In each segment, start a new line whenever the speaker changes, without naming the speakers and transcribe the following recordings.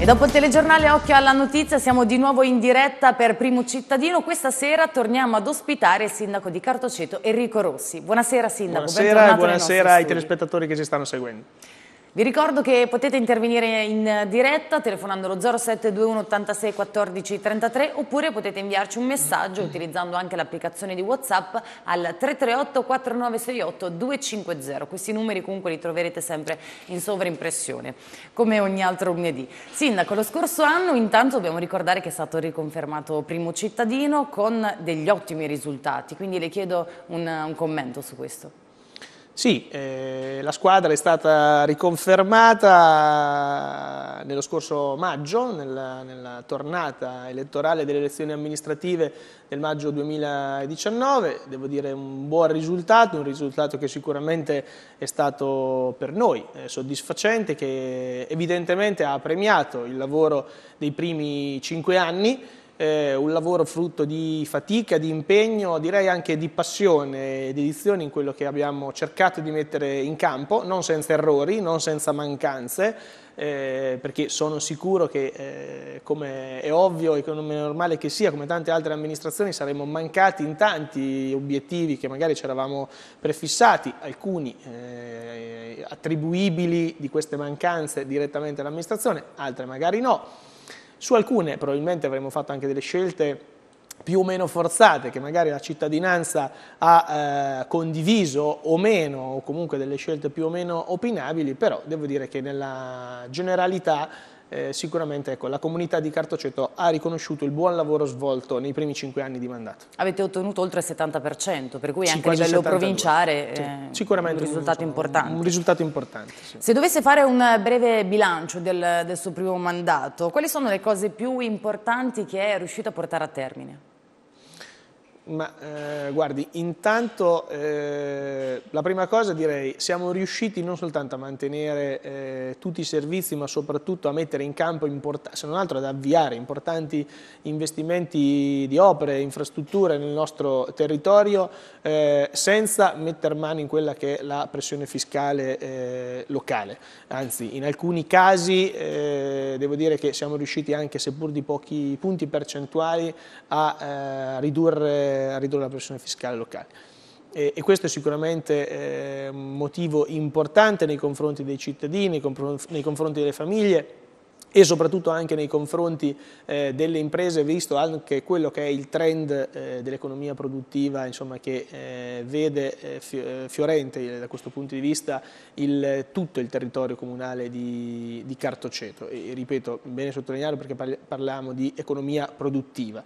E dopo il telegiornale Occhio alla Notizia siamo di nuovo in diretta per Primo Cittadino. Questa sera torniamo ad ospitare il sindaco di Cartoceto Enrico Rossi. Buonasera sindaco, Buonasera, buonasera ai studi.
telespettatori che ci stanno seguendo.
Vi ricordo che potete intervenire in diretta telefonando lo 0721 86 14 33 oppure potete inviarci un messaggio utilizzando anche l'applicazione di Whatsapp al 338 4968 250. Questi numeri comunque li troverete sempre in sovrimpressione, come ogni altro lunedì. Sindaco, lo scorso anno intanto dobbiamo ricordare che è stato riconfermato primo cittadino con degli ottimi risultati, quindi le chiedo un, un commento su questo.
Sì, eh, la squadra è stata riconfermata nello scorso maggio, nella, nella, tornata elettorale delle elezioni amministrative del maggio 2019, devo dire un buon risultato, un risultato che sicuramente è stato per noi eh, soddisfacente, che evidentemente ha premiato il lavoro dei primi cinque anni, eh, un lavoro frutto di fatica, di impegno, direi anche di passione e dedizione in quello che abbiamo cercato di mettere in campo, non senza errori, non senza mancanze, eh, perché sono sicuro che, eh, come è ovvio e come è normale che sia, come tante altre amministrazioni, saremmo mancati in tanti obiettivi che magari ci eravamo prefissati, alcuni eh, attribuibili di queste mancanze direttamente all'amministrazione, altre magari no. Su alcune probabilmente avremmo fatto anche delle scelte più o meno forzate che magari la cittadinanza ha eh, condiviso o meno o comunque delle scelte più o meno opinabili, però devo dire che nella generalità eh, sicuramente ecco, la comunità di Cartoceto ha riconosciuto il buon lavoro svolto nei primi cinque anni di mandato. Avete ottenuto oltre il
70%, per cui sì, anche a livello 72. provinciale sì. eh,
un risultato un, importante. Un risultato importante sì. Se
dovesse fare un breve bilancio del, del suo primo mandato, quali sono le cose più importanti che è riuscito a portare a termine?
Ma eh, guardi, intanto eh, la prima cosa direi siamo riusciti non soltanto a mantenere eh, tutti i servizi ma soprattutto a mettere in campo, se non altro ad avviare importanti investimenti di opere, infrastrutture nel nostro territorio eh, senza mettere mano in quella che è la pressione fiscale eh, locale. Anzi, in alcuni casi eh, devo dire che siamo riusciti anche seppur di pochi punti percentuali a ridurre andare a ridurre la pressione fiscale locale. E, e questo è sicuramente eh, un motivo importante nei confronti dei cittadini, nei confronti delle famiglie, e soprattutto anche nei confronti eh, delle imprese, visto anche quello che è il trend eh, dell'economia produttiva insomma, che eh, vede eh, eh, fiorente eh, da questo punto di vista il, tutto il territorio comunale di, di Cartoceto. E, ripeto, bene sottolinearlo perché parliamo di economia produttiva.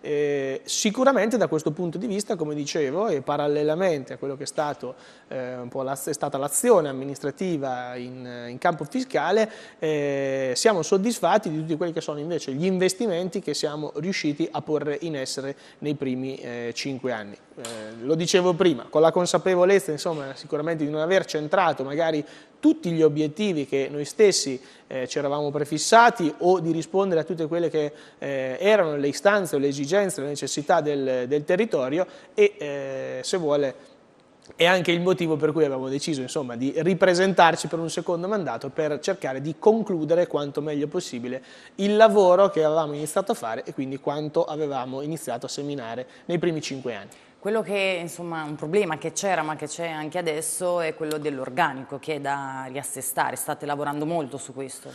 Eh, sicuramente da questo punto di vista, come dicevo, e parallelamente a quello che è, stato, eh, la, è stata l'azione amministrativa in, in, campo fiscale, eh, siamo soddisfatti di tutti quelli che sono invece gli investimenti che siamo riusciti a porre in essere nei primi eh, cinque anni. Eh, lo dicevo prima, con la consapevolezza insomma, sicuramente di non aver centrato magari tutti gli obiettivi che noi stessi eh, ci eravamo prefissati o di rispondere a tutte quelle che eh, erano le istanze o le esigenze, le necessità del, del territorio e eh, se vuole è anche il motivo per cui abbiamo deciso insomma, di ripresentarci per un secondo mandato per cercare di concludere quanto meglio possibile il lavoro che avevamo iniziato a fare e quindi quanto avevamo iniziato a seminare nei primi cinque anni.
Quello che, insomma, un problema che c'era ma che c'è anche adesso è quello dell'organico che è da riassestare, state lavorando molto su questo.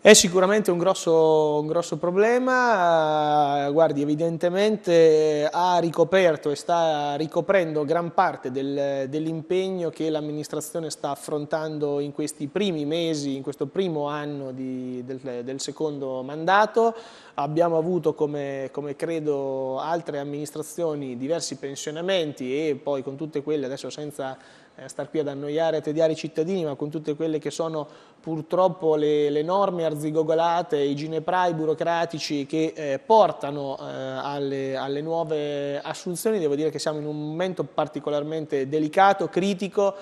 È sicuramente un grosso, un grosso problema, eh, guardi evidentemente eh, ha ricoperto e sta ricoprendo gran parte del, dell'impegno che l'amministrazione sta affrontando in questi primi mesi, in questo primo anno di, del, del, secondo mandato. Abbiamo avuto come, come credo altre amministrazioni diversi pensionamenti e poi con tutte quelle adesso senza eh, star qui ad annoiare e tediare i cittadini, ma con tutte quelle che sono purtroppo le, le norme arzigogolate, i gineprai burocratici che eh, portano eh, alle, alle, nuove assunzioni, devo dire che siamo in un momento particolarmente delicato, critico,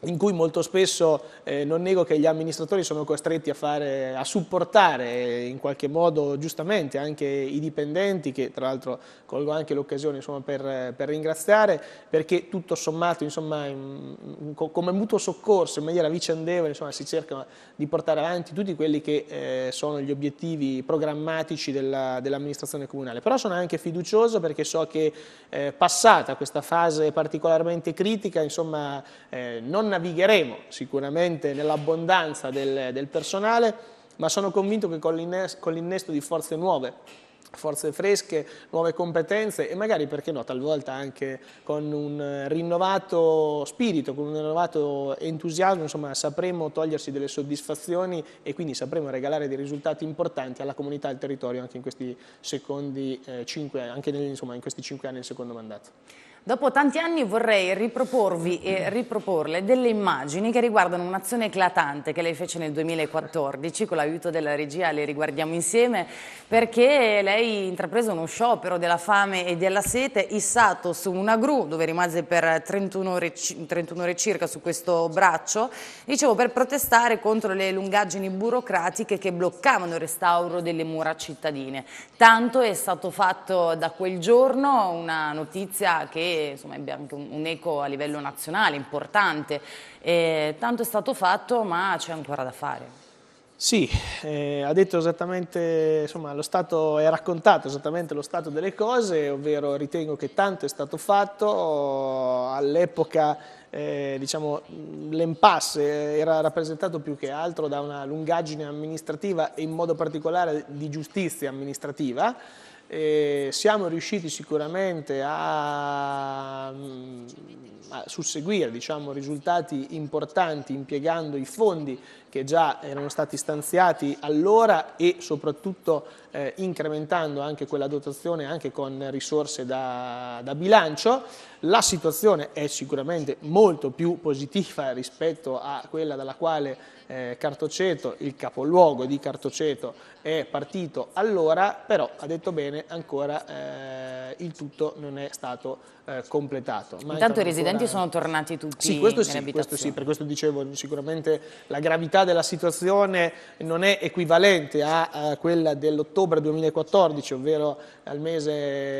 in cui molto spesso eh, non nego che gli amministratori sono costretti a, fare, a, supportare eh, in qualche modo giustamente anche i dipendenti che tra l'altro colgo anche l'occasione per, per, ringraziare perché tutto sommato insomma, in, in, come mutuo soccorso in maniera vicendevole insomma, si cerca di portare avanti tutti quelli che eh, sono gli obiettivi programmatici dell'amministrazione comunale però sono anche fiducioso perché so che eh, passata questa fase particolarmente critica insomma eh, non non navigheremo sicuramente nell'abbondanza del, del, personale, ma sono convinto che con l'innesto di forze nuove, forze fresche, nuove competenze e magari, perché no, talvolta anche con un rinnovato spirito, con un rinnovato entusiasmo, insomma, sapremo togliersi delle soddisfazioni e quindi sapremo regalare dei risultati importanti alla comunità e al territorio anche in questi secondi eh, cinque, anche nel, insomma, in questi cinque anni del secondo mandato.
Dopo tanti anni vorrei riproporvi e riproporle delle immagini che riguardano un'azione eclatante che lei fece nel 2014 con l'aiuto della regia, le riguardiamo insieme perché lei intraprese uno sciopero della fame e della sete issato su una gru dove rimase per 31 ore, 31 ore circa su questo braccio dicevo per protestare contro le lungaggini burocratiche che bloccavano il restauro delle mura cittadine. Tanto è stato fatto da quel giorno una notizia che insomma, ebbe anche un eco a livello nazionale importante. E tanto è stato fatto, ma c'è ancora da fare.
Sì, eh, ha detto esattamente, insomma, lo stato, è raccontato esattamente lo stato delle cose, ovvero ritengo che tanto è stato fatto, all'epoca eh, diciamo, l'impasse era rappresentato più che altro da una lungaggine amministrativa e in modo particolare di giustizia amministrativa, e siamo riusciti sicuramente a, mm, a susseguire diciamo, risultati importanti impiegando i fondi che già erano stati stanziati allora e soprattutto eh, incrementando anche quella dotazione anche con risorse da, da, bilancio. La situazione è sicuramente molto più positiva rispetto a quella dalla quale eh, Cartoceto, il capoluogo di Cartoceto, è partito allora, però ha detto bene, ancora eh, il tutto non è stato eh, completato. Mancano Intanto i residenti ancora... sono tornati tutti sì, questo sì, questo sì, per questo dicevo sicuramente la gravità della situazione non è equivalente a, a quella dell'ottobre ottobre 2014, ovvero al mese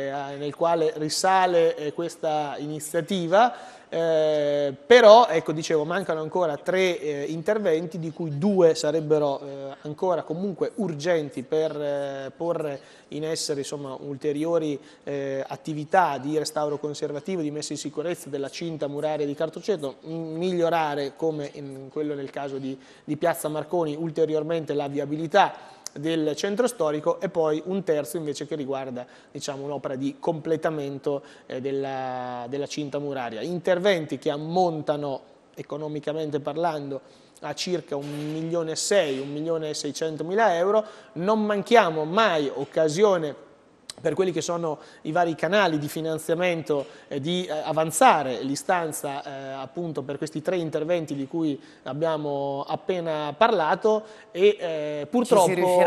eh, nel quale risale eh, questa iniziativa, eh, però ecco, dicevo, mancano ancora tre eh, interventi di cui due sarebbero eh, ancora comunque urgenti per eh, porre in essere insomma, ulteriori attività di restauro conservativo, di messa in sicurezza della cinta muraria di Cartoceto, migliorare come in quello nel caso di, di Piazza Marconi ulteriormente la viabilità del centro storico e poi un terzo invece che riguarda diciamo, un'opera di completamento eh, della, della cinta muraria. Interventi che ammontano economicamente parlando a circa 1 milione e 600 mila euro, non manchiamo mai occasione per quelli che sono i vari canali di finanziamento eh, di eh, avanzare l'istanza eh, appunto per questi tre interventi di cui abbiamo appena parlato e eh, purtroppo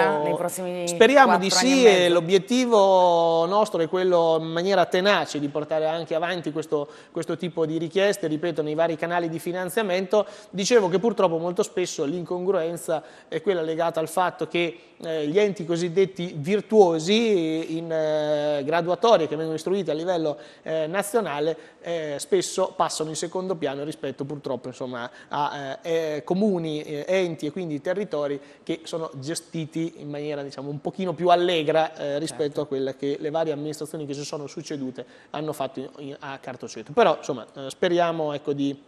speriamo di sì e, l'obiettivo nostro è quello in maniera tenace di portare anche avanti questo, questo tipo di richieste, ripeto, nei vari canali di finanziamento. Dicevo che purtroppo molto spesso l'incongruenza è quella legata al fatto che eh, gli enti cosiddetti virtuosi eh, in eh, graduatorie che vengono istruite a livello eh, nazionale eh, spesso passano in secondo piano rispetto purtroppo insomma, a eh, eh, comuni, enti e quindi territori che sono gestiti in maniera diciamo, un pochino più allegra rispetto certo. a quella che le varie amministrazioni che si sono succedute hanno fatto in, in, a Cartoceto. Però insomma, speriamo ecco, di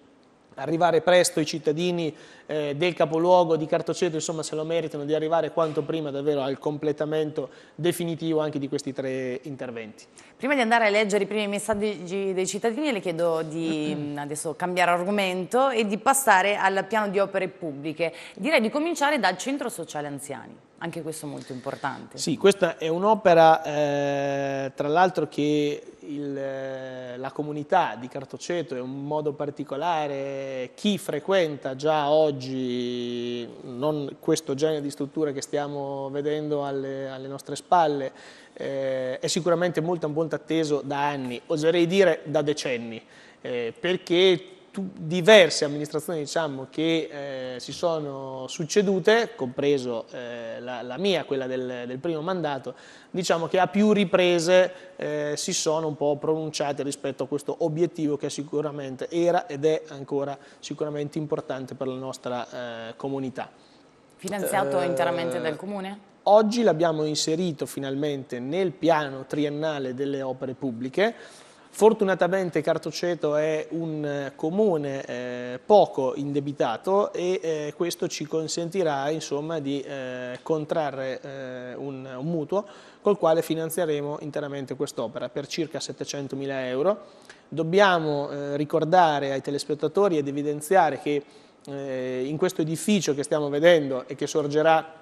arrivare presto i cittadini eh, del capoluogo di Cartoceto, insomma se lo meritano, di arrivare quanto prima davvero al completamento definitivo anche di questi tre interventi.
Prima di andare a leggere i primi messaggi dei cittadini le chiedo di adesso cambiare argomento e di passare al piano di opere pubbliche, direi di cominciare dal centro sociale anziani. Anche questo molto importante.
Sì, questa è un'opera eh, tra l'altro che il, eh, la comunità di Cartoceto è un modo particolare, chi frequenta già oggi non questo genere di strutture che stiamo vedendo alle, alle nostre spalle eh, è sicuramente molto, molto atteso da anni, oserei dire da decenni, eh, perché diverse amministrazioni diciamo, che eh, si sono succedute, compreso eh, la, la, mia, quella del, del, primo mandato, diciamo che a più riprese eh, si sono un po' pronunciate rispetto a questo obiettivo che sicuramente era ed è ancora sicuramente importante per la nostra eh, comunità. Finanziato eh, interamente dal Comune? Oggi l'abbiamo inserito finalmente nel piano triennale delle opere pubbliche, Fortunatamente Cartoceto è un eh, comune eh, poco indebitato e eh, questo ci consentirà insomma, di eh, contrarre eh, un, un, mutuo col quale finanzieremo interamente quest'opera per circa 700 mila euro. Dobbiamo eh, ricordare ai telespettatori ed evidenziare che in questo edificio che stiamo vedendo e che sorgerà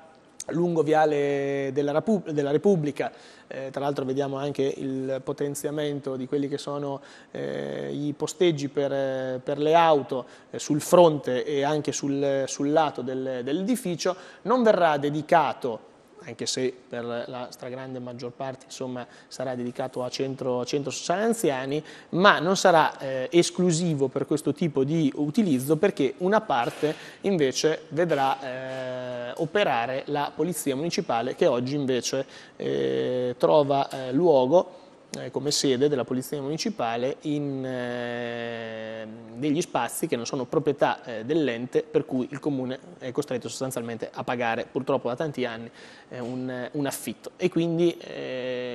lungo Viale della, della Repubblica, eh, tra l'altro vediamo anche il potenziamento di quelli che sono eh, i posteggi per, eh, per le auto eh, sul fronte e anche sul, sul lato del, dell'edificio, non verrà dedicato anche se per la stragrande maggior parte insomma, sarà dedicato a centro, a centro sociale anziani, ma non sarà eh, esclusivo per questo tipo di utilizzo perché una parte invece vedrà eh, operare la polizia municipale che oggi invece eh, trova eh, luogo eh, come sede della Polizia Municipale in eh, degli spazi che non sono proprietà eh, dell'ente per cui il Comune è costretto sostanzialmente a pagare purtroppo da tanti anni un, affitto e quindi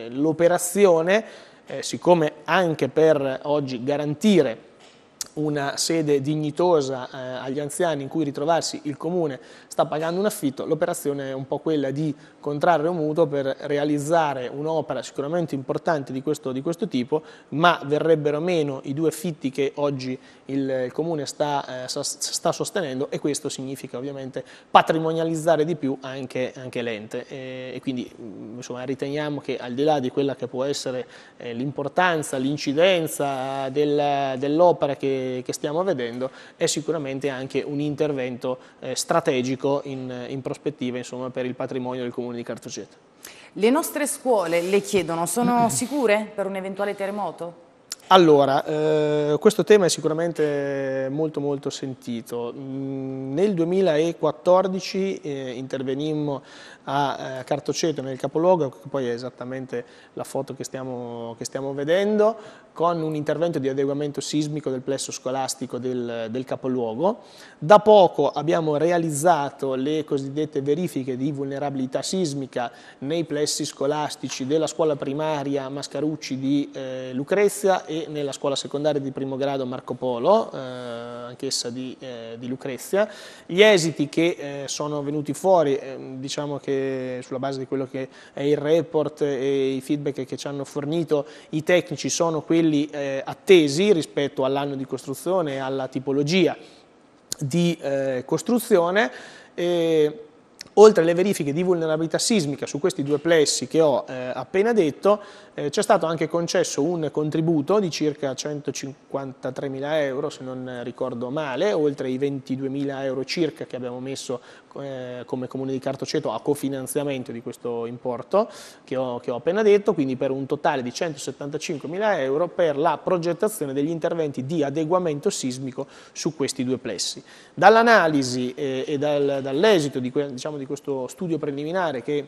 l'operazione siccome anche per oggi garantire una sede dignitosa eh, agli anziani in cui ritrovarsi, il comune sta pagando un affitto, l'operazione è un po' quella di contrarre un mutuo per realizzare un'opera sicuramente importante di questo, di questo, tipo, ma verrebbero meno i due affitti che oggi il, il comune sta, eh, sta, sostenendo e questo significa ovviamente patrimonializzare di più anche, anche l'ente e, e, quindi mm, insomma, riteniamo che al di là di quella che può essere eh, l'importanza, l'incidenza dell'opera che che, stiamo vedendo è sicuramente anche un intervento eh, strategico in, in prospettiva insomma, per il patrimonio del comune di Cartogeta.
Le nostre scuole, le chiedono, sono sicure per un eventuale terremoto?
Allora, eh, questo tema è sicuramente molto molto sentito. Mm, nel 2014 eh, intervenimmo a eh, Cartoceto nel capoluogo, che poi è esattamente la foto che stiamo, che stiamo vedendo, con un intervento di adeguamento sismico del plesso scolastico del, del capoluogo. Da poco abbiamo realizzato le cosiddette verifiche di vulnerabilità sismica nei plessi scolastici della scuola primaria Mascarucci di eh, Lucrezia e nella scuola secondaria di primo grado Marco Polo, eh, anch'essa di, eh, di, Lucrezia. Gli esiti che eh, sono venuti fuori, ehm, diciamo che sulla base di quello che è il report e i feedback che ci hanno fornito i tecnici sono quelli eh, attesi rispetto all'anno di costruzione e alla tipologia di eh, costruzione. E, oltre alle verifiche di vulnerabilità sismica su questi due plessi che ho eh, appena detto, eh, ci stato anche concesso un contributo di circa 153 mila euro, se non ricordo male, oltre i 22.000 euro circa che abbiamo messo eh, come Comune di Cartoceto a cofinanziamento di questo importo che ho, che ho appena detto, quindi per un totale di 175 mila euro per la progettazione degli interventi di adeguamento sismico su questi due plessi. Dall'analisi eh, e dal, dall'esito di, diciamo, di questo studio preliminare che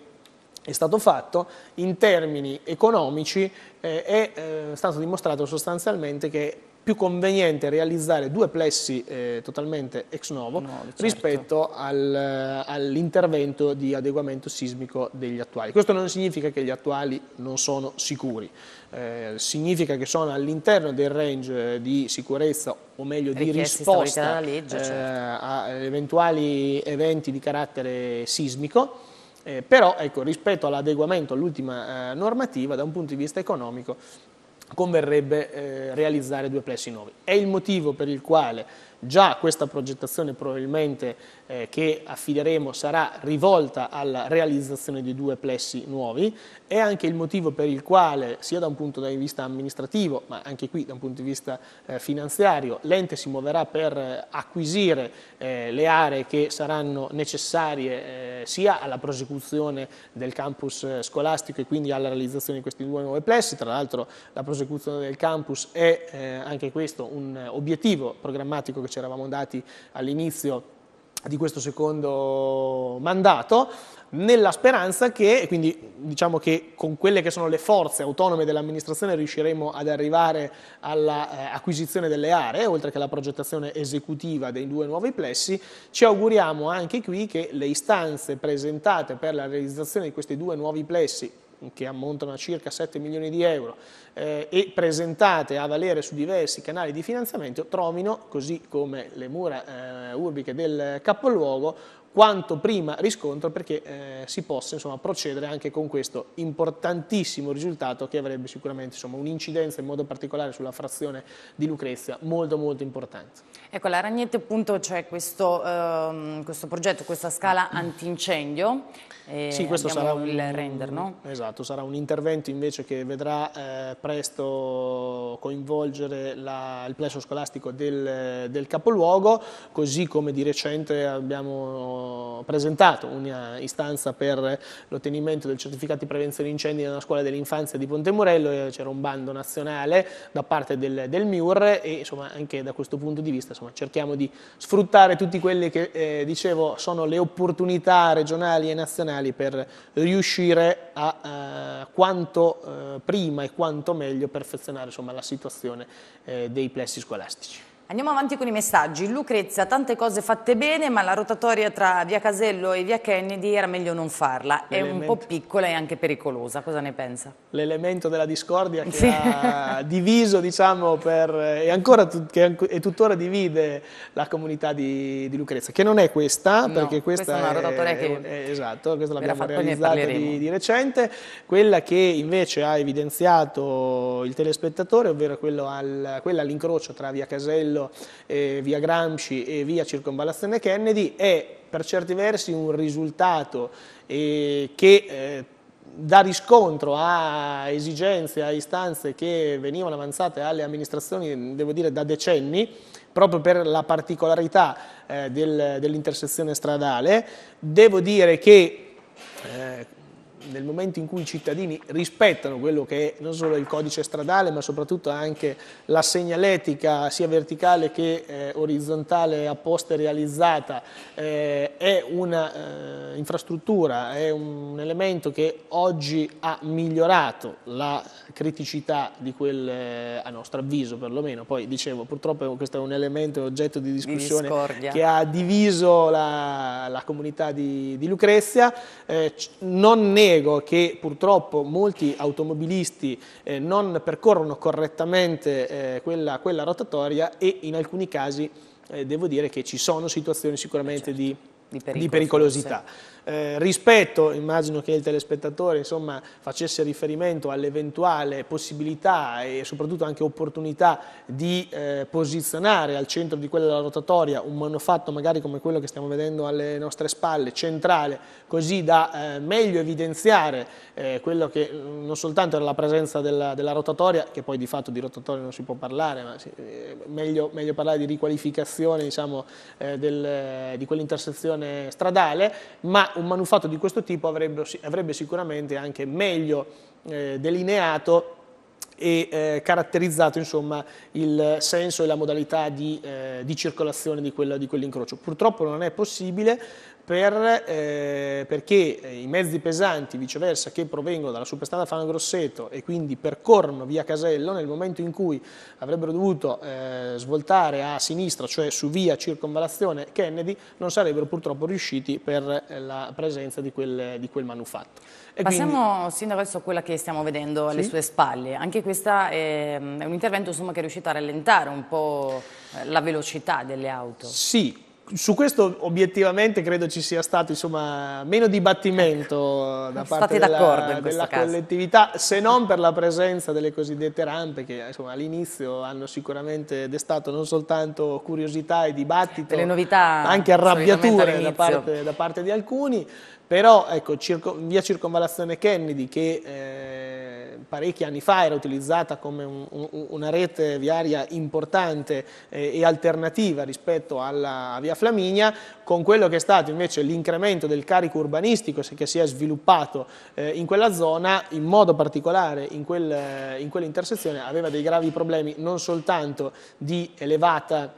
è stato fatto in termini economici eh, eh è eh, stato dimostrato sostanzialmente che è più conveniente realizzare due plessi eh, totalmente ex novo no, certo. rispetto al, eh, all'intervento di adeguamento sismico degli attuali. Questo non significa che gli attuali non sono sicuri, eh, significa che sono all'interno del range di sicurezza o meglio di risposta legge, certo. a eventuali eventi di carattere sismico eh, però ecco, rispetto all'adeguamento all'ultima eh, normativa, da un punto di vista economico, converrebbe eh, realizzare due plessi nuovi. È il motivo per il quale già questa progettazione probabilmente eh, che affideremo sarà rivolta alla realizzazione di due plessi nuovi, è anche il motivo per il quale sia da un punto di vista amministrativo ma anche qui da un punto di vista eh, finanziario l'ente si muoverà per eh, acquisire eh, le aree che saranno necessarie eh, sia alla prosecuzione del campus eh, scolastico e quindi alla realizzazione di questi due nuovi plessi, tra l'altro la prosecuzione del campus è anche questo un obiettivo programmatico che ci eravamo dati all'inizio di questo secondo mandato, nella speranza che, e quindi diciamo che con quelle che sono le forze autonome dell'amministrazione riusciremo ad arrivare all'acquisizione eh, delle aree, oltre che alla progettazione esecutiva dei due nuovi plessi, ci auguriamo anche qui che le istanze presentate per la realizzazione di questi due nuovi plessi che ammontano a circa 7 milioni di euro eh, e presentate a valere su diversi canali di finanziamento trovino, così come le mura eh, urbiche del capoluogo, quanto prima riscontro perché eh, si possa insomma, procedere anche con questo importantissimo risultato che avrebbe sicuramente un'incidenza in modo particolare sulla frazione di Lucrezia molto molto importante. Ecco, la Ragnette appunto c'è questo,
eh, questo, progetto, questa scala antincendio. Eh, sì, questo sarà un, il render, no?
Esatto, sarà un intervento invece che vedrà eh, presto coinvolgere la, il plesso scolastico del, del capoluogo, così come di recente abbiamo presentato una istanza per l'ottenimento del certificato di prevenzione incendi nella scuola dell'infanzia di Pontemurello, eh, c'era un bando nazionale da parte del, del MIUR e insomma, anche da questo punto di vista insomma, cerchiamo di sfruttare tutti quelli che eh, dicevo sono le opportunità regionali e nazionali per riuscire a eh, quanto eh, prima e quanto meglio perfezionare insomma, la situazione eh, dei plessi scolastici.
Andiamo avanti con i messaggi. Lucrezia, tante cose fatte bene, ma la rotatoria tra via Casello e via Kennedy era meglio non farla. È un po' piccola e anche pericolosa. Cosa ne pensa?
L'elemento della discordia che sì. ha diviso, diciamo, per, e ancora che è tuttora divide la comunità di, di Lucrezia, che non è questa, no, perché questa, questa, è una rotatoria è, che... È, esatto, questa l'abbiamo realizzata di, di recente. Quella che invece ha evidenziato il telespettatore, ovvero al, quella all'incrocio tra via Casello Bello, eh, via Gramsci e via Circonvallazione Kennedy è per certi versi un risultato eh, che eh, dà riscontro a esigenze, a istanze che venivano avanzate alle amministrazioni, devo dire, da decenni, proprio per la particolarità eh, del, dell'intersezione stradale. Devo dire che eh, nel momento in cui i cittadini rispettano quello che è non solo il codice stradale ma soprattutto anche la segnaletica sia verticale che eh, orizzontale apposta e realizzata eh, è un'infrastruttura, eh, è un elemento che oggi ha migliorato la criticità di quel, eh, a nostro avviso perlomeno, poi dicevo purtroppo questo è un elemento oggetto di discussione di che ha diviso la, la comunità di, di Lucrezia, eh, non nego impiego che purtroppo molti automobilisti eh, non percorrono correttamente eh, quella, quella, rotatoria e in alcuni casi eh, devo dire che ci sono situazioni sicuramente eh, certo. di, di, pericolo, di pericolosità eh, rispetto, immagino che il telespettatore insomma, facesse riferimento all'eventuale possibilità e soprattutto anche opportunità di eh, posizionare al centro di quella rotatoria un manufatto magari come quello che stiamo vedendo alle nostre spalle, centrale, così da eh, meglio evidenziare eh, quello che eh, non soltanto era la presenza della, della, rotatoria, che poi di fatto di rotatoria non si può parlare, ma si, eh, meglio, meglio, parlare di riqualificazione diciamo, del, di quell'intersezione stradale, ma un manufatto di questo tipo avrebbe, avrebbe sicuramente anche meglio eh, delineato e eh, caratterizzato insomma, il senso e la modalità di, eh, di circolazione di, quella, di quell'incrocio. Purtroppo non è possibile, per, eh, perché eh, i mezzi pesanti viceversa che provengono dalla superstrada Fano Grosseto e quindi percorrono via Casello nel momento in cui avrebbero dovuto eh, svoltare a sinistra, cioè su via Circonvalazione Kennedy, non sarebbero purtroppo riusciti per eh, la presenza di quel, di quel manufatto. E Passiamo,
quindi... Sindaco, adesso a quella che stiamo vedendo alle sì? sue spalle. Anche questo è, è, un intervento insomma, che è riuscito a rallentare un po' eh, la velocità delle auto.
Sì, su questo obiettivamente credo ci sia stato insomma, meno dibattimento ecco. da parte della, della collettività, se non per la presenza delle cosiddette rampe che insomma, all'inizio hanno sicuramente destato non soltanto curiosità e dibattito, novità, ma anche arrabbiature da parte, da parte, di alcuni, però ecco, circo, via circonvalazione Kennedy che... Eh, parecchi anni fa era utilizzata come un, un, una rete viaria importante eh, e alternativa rispetto alla via Flaminia, con quello che è stato invece l'incremento del carico urbanistico che si è sviluppato eh, in quella zona, in modo particolare in, quel, in quell'intersezione, aveva dei gravi problemi non soltanto di elevata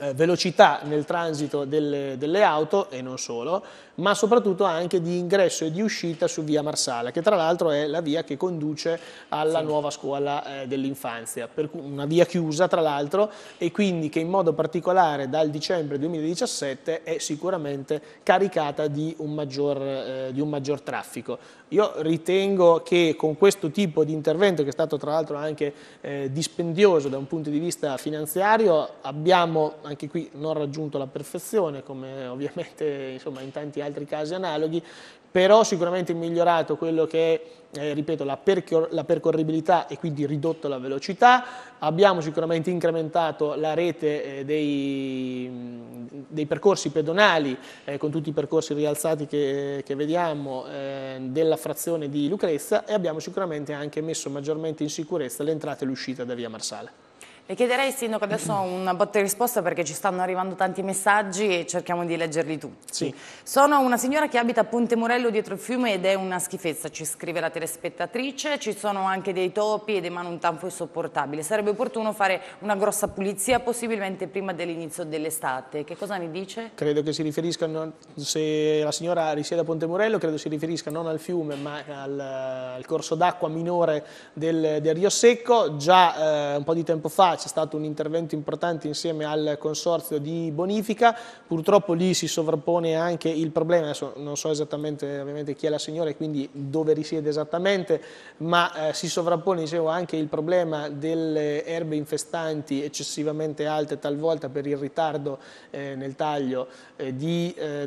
eh, velocità nel transito delle, delle, auto e non solo, ma soprattutto anche di ingresso e di uscita su via Marsala, che tra l'altro è la via che conduce alla sì. nuova scuola eh, dell'infanzia, una via chiusa tra l'altro e quindi che in modo particolare dal dicembre 2017 è sicuramente caricata di un maggior, eh, di un maggior traffico. Io ritengo che con questo tipo di intervento, che è stato tra l'altro anche eh, dispendioso da un punto di vista finanziario, abbiamo anche qui non raggiunto la perfezione come ovviamente insomma, in tanti altri casi analoghi, però sicuramente migliorato quello che è, eh, ripeto, la, percor la, percorribilità e quindi ridotto la velocità, abbiamo sicuramente incrementato la rete eh, dei, dei, percorsi pedonali eh, con tutti i percorsi rialzati che, che vediamo eh, della frazione di Lucrezia e abbiamo sicuramente anche messo maggiormente in sicurezza l'entrata e l'uscita da via Marsale.
Le chiederei, Sindaco, adesso una botta di risposta perché ci stanno arrivando tanti messaggi e cerchiamo di leggerli tutti. Sì. Sono una signora che abita a Ponte Morello dietro il fiume ed è una schifezza, ci scrive la telespettatrice, ci sono anche dei topi ed emana un tanfo insopportabile. Sarebbe opportuno fare una grossa pulizia, possibilmente prima dell'inizio dell'estate. Che cosa ne dice?
Credo che si riferisca, se la signora risiede a Ponte Morello, credo si riferisca non al fiume ma al, al corso d'acqua minore del, del, Rio Secco. Già eh, un po' di tempo fa c'è stato un intervento importante insieme al consorzio di bonifica, purtroppo lì si sovrappone anche il problema, adesso non so esattamente ovviamente chi è la signora e quindi dove risiede esattamente, ma eh, si sovrappone dicevo, anche il problema delle erbe infestanti eccessivamente alte talvolta per il ritardo eh, nel taglio eh, di, eh, eh,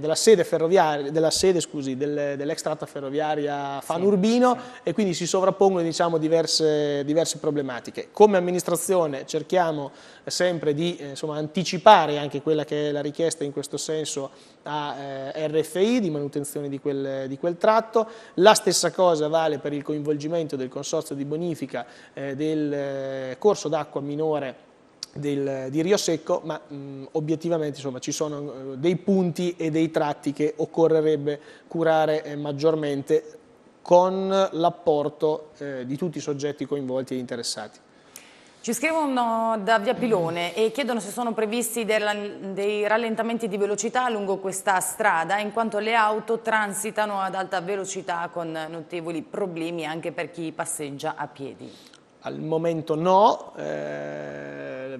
della sede, ferroviaria, della sede scusi, del, dell'ex tratta ferroviaria Fanurbino sì. e quindi si sovrappongono diciamo, diverse, diverse, problematiche. Come amministrazione cerchiamo sempre di eh, insomma, anticipare anche quella che è la richiesta in questo senso a eh, RFI di manutenzione di quel, di quel, tratto, la stessa cosa vale per il coinvolgimento del consorzio di bonifica eh, del corso d'acqua minore del, di Rio Secco, ma mh, obiettivamente insomma, ci sono eh, dei punti e dei tratti che occorrerebbe curare eh, maggiormente con l'apporto eh, di tutti i soggetti coinvolti e interessati.
Ci scrivono da Via Pilone e chiedono se sono previsti dei rallentamenti di velocità lungo questa strada in quanto le auto transitano ad alta velocità con notevoli problemi anche per chi passeggia a piedi.
Al momento no, eh,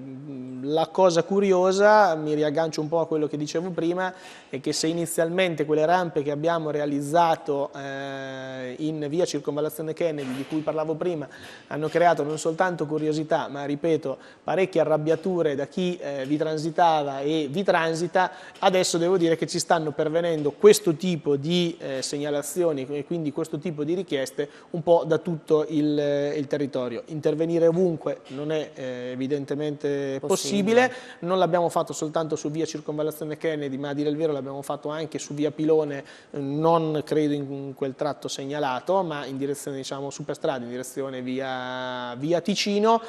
la cosa curiosa, mi riaggancio un po' a quello che dicevo prima, è che se inizialmente quelle rampe che abbiamo realizzato eh, in via Circonvallazione Kennedy, di cui parlavo prima, hanno creato non soltanto curiosità, ma ripeto, parecchie arrabbiature da chi eh, vi transitava e vi transita, adesso devo dire che ci stanno pervenendo questo tipo di eh, segnalazioni e quindi questo tipo di richieste un po' da tutto il, eh, il territorio intervenire ovunque non è eh, evidentemente possibile. possibile. non l'abbiamo fatto soltanto su via Circonvallazione Kennedy, ma a dire il vero l'abbiamo fatto anche su via Pilone, eh, non credo in quel tratto segnalato, ma in direzione diciamo, superstrada, in direzione via, via Ticino.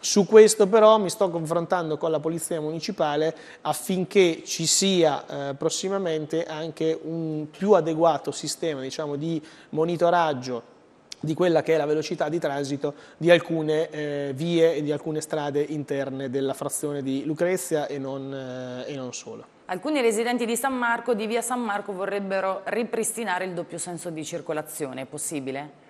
Su questo però mi sto confrontando con la Polizia Municipale affinché ci sia eh, prossimamente anche un più adeguato sistema diciamo, di monitoraggio di quella che è la velocità di transito di alcune eh, vie e di alcune strade interne della frazione di Lucrezia e non, eh, e non, solo.
Alcuni residenti di San Marco, di via San Marco, vorrebbero ripristinare il doppio senso di circolazione, è possibile?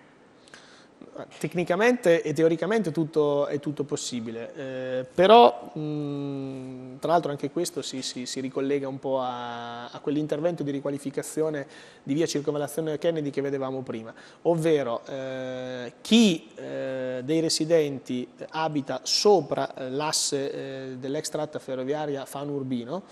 tecnicamente e teoricamente tutto, è tutto possibile, eh, però mh, tra l'altro anche questo si, si, si, ricollega un po' a, a quell'intervento di riqualificazione di via circonvallazione Kennedy che vedevamo prima, ovvero eh, chi eh, dei residenti abita sopra eh, l'asse eh, dell'ex tratta ferroviaria Fanurbino,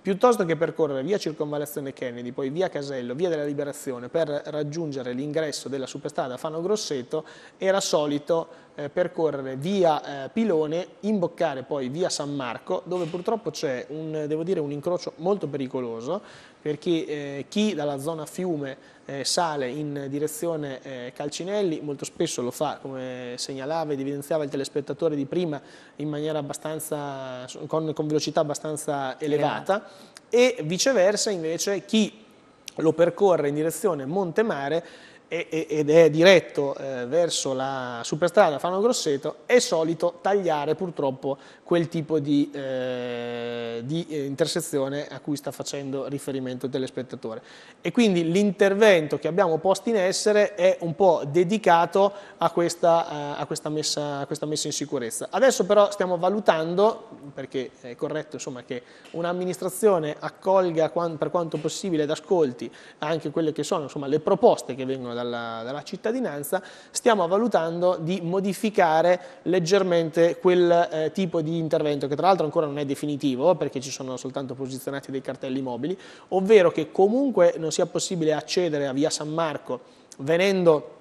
Piuttosto che percorrere via Circonvallazione Kennedy, poi via Casello, via della Liberazione per raggiungere l'ingresso della superstrada Fano Grosseto, era solito eh, percorrere via eh, Pilone, imboccare poi via San Marco, dove purtroppo c'è un, un, incrocio molto pericoloso, perché eh, chi dalla zona fiume eh, sale in direzione eh, Calcinelli, molto spesso lo fa, come segnalava ed evidenziava il telespettatore di prima, in maniera abbastanza, con, con velocità abbastanza elevata, e viceversa invece chi lo percorre in direzione Montemare ed è diretto eh, verso la superstrada Fano Grosseto, è solito tagliare purtroppo quel tipo di, eh, di eh, intersezione a cui sta facendo riferimento il telespettatore. E quindi l'intervento che abbiamo posto in essere è un po' dedicato a questa, eh, a questa, messa, a questa messa, in sicurezza. Adesso però stiamo valutando, perché è corretto insomma, che un'amministrazione accolga per quanto possibile ad ascolti anche quelle che sono insomma, le proposte che vengono da dalla, dalla cittadinanza, stiamo valutando di modificare leggermente quel eh, tipo di intervento, che tra l'altro ancora non è definitivo, perché ci sono soltanto posizionati dei cartelli mobili, ovvero che comunque non sia possibile accedere a via San Marco venendo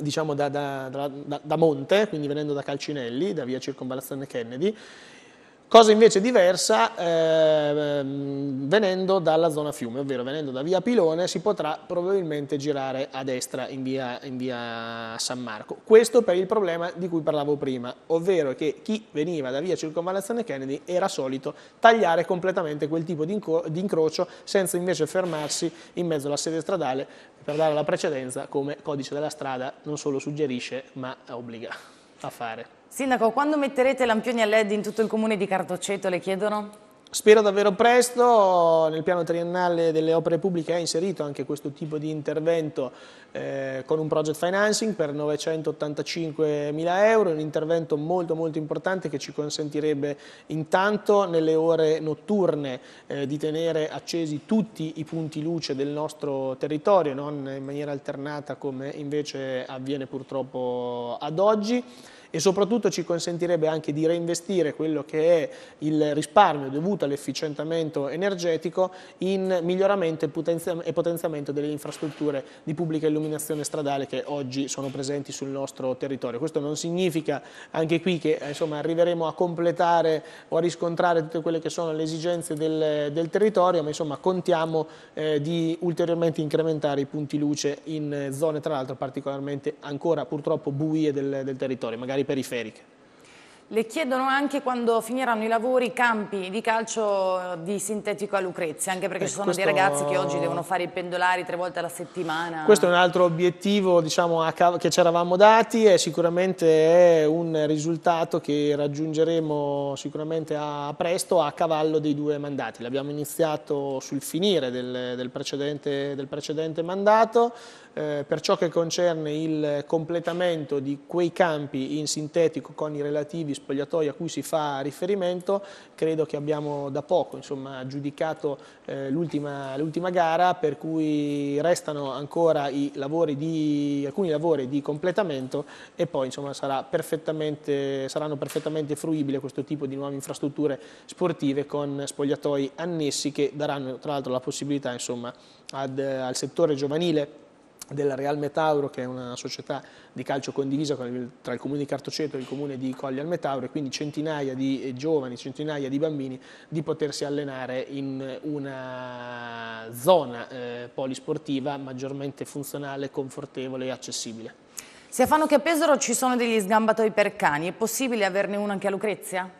diciamo da, da, da, da, Monte, quindi venendo da Calcinelli, da via Circonvallazione Kennedy, cosa invece diversa eh, ehm, venendo dalla zona fiume, ovvero venendo da via Pilone si potrà probabilmente girare a destra in via, in via, San Marco. Questo per il problema di cui parlavo prima, ovvero che chi veniva da via Circonvallazione Kennedy era solito tagliare completamente quel tipo di, incro di incrocio senza invece fermarsi in mezzo alla sede stradale per dare la precedenza come codice della strada non solo suggerisce ma obbliga a fare. Sindaco,
quando metterete lampioni a LED in tutto il comune di Cartoceto, le chiedono?
Spero davvero presto, nel piano triennale delle opere pubbliche è inserito anche questo tipo di intervento eh, con un project financing per 985 mila euro, un intervento molto molto importante che ci consentirebbe intanto nelle ore notturne eh, di tenere accesi tutti i punti luce del nostro territorio, non in maniera alternata come invece avviene purtroppo ad oggi e soprattutto ci consentirebbe anche di reinvestire quello che è il risparmio dovuto all'efficientamento energetico in miglioramento e potenziamento delle infrastrutture di pubblica illuminazione stradale che oggi sono presenti sul nostro territorio. Questo non significa anche qui che eh, insomma, arriveremo a completare o a riscontrare tutte quelle che sono le esigenze del, del territorio, ma insomma, contiamo eh, di ulteriormente incrementare i punti luce in zone tra l'altro particolarmente ancora purtroppo buie del, del territorio. Magari aree periferiche.
Le chiedono anche quando finiranno i lavori i campi di calcio eh, di sintetico a Lucrezia, anche perché eh, ci sono questo... dei ragazzi che oggi devono fare i pendolari tre volte alla settimana. Questo
è un altro obiettivo diciamo, che ci eravamo dati e sicuramente è un risultato che raggiungeremo sicuramente a, presto a cavallo dei due mandati. L'abbiamo iniziato sul finire del, del, precedente, del precedente, mandato, eh, per ciò che concerne il completamento di quei campi in sintetico con i relativi spogliatoio a cui si fa riferimento, credo che abbiamo da poco insomma, giudicato eh, l'ultima gara per cui restano ancora lavori di, alcuni lavori di completamento e poi insomma, sarà perfettamente, saranno perfettamente fruibili questo tipo di nuove infrastrutture sportive con spogliatoi annessi che daranno tra l'altro la possibilità insomma, ad, al settore giovanile della Real Metauro, che è una società di calcio condivisa tra il comune di Cartoceto e il comune di Colli al Metauro, e quindi centinaia di eh, giovani, centinaia di bambini, di potersi allenare in una zona eh, polisportiva maggiormente funzionale, confortevole e accessibile.
Se a Fano che a Pesaro ci sono degli sgambatoi per cani, è possibile averne uno anche a Lucrezia?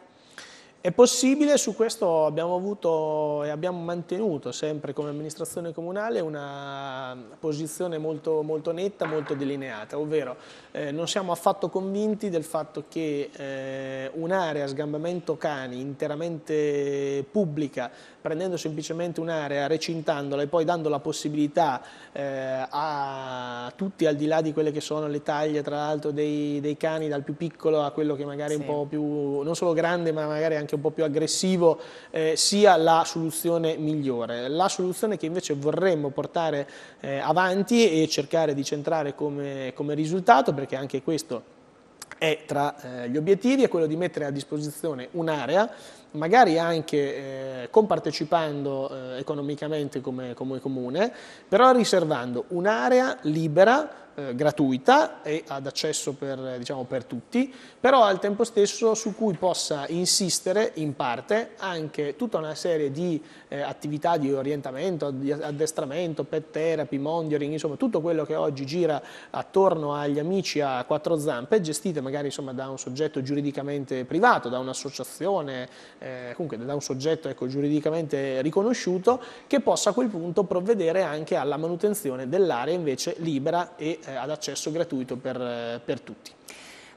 È possibile, su questo abbiamo avuto e abbiamo mantenuto sempre come amministrazione comunale una posizione molto, molto netta, molto delineata, ovvero eh, non siamo affatto convinti del fatto che eh, un'area a sgambamento cani interamente pubblica, prendendo semplicemente un'area, recintandola e poi dando la possibilità eh, a tutti, al di là di quelle che sono le taglie tra l'altro dei, dei, cani, dal più piccolo a quello che magari è sì. un po' più, non solo grande ma magari anche un po' un po' più aggressivo eh, sia la soluzione migliore. La soluzione che invece vorremmo portare eh, avanti e cercare di centrare come, come risultato, perché anche questo è tra eh, gli obiettivi è quello di mettere a disposizione un'area, magari anche eh, compartecipando eh, economicamente come, come comune, però riservando un'area libera eh, gratuita e ad accesso per, eh, diciamo, per tutti, però al tempo stesso su cui possa insistere in parte anche tutta una serie di eh, attività di orientamento, di addestramento, pet therapy, mondioring, insomma tutto quello che oggi gira attorno agli amici a quattro zampe, gestite magari insomma, da un soggetto giuridicamente privato, da un'associazione, eh, comunque da un soggetto ecco, giuridicamente riconosciuto, che possa a quel punto provvedere anche alla manutenzione dell'area invece libera e eh, ad accesso gratuito per, eh, per tutti.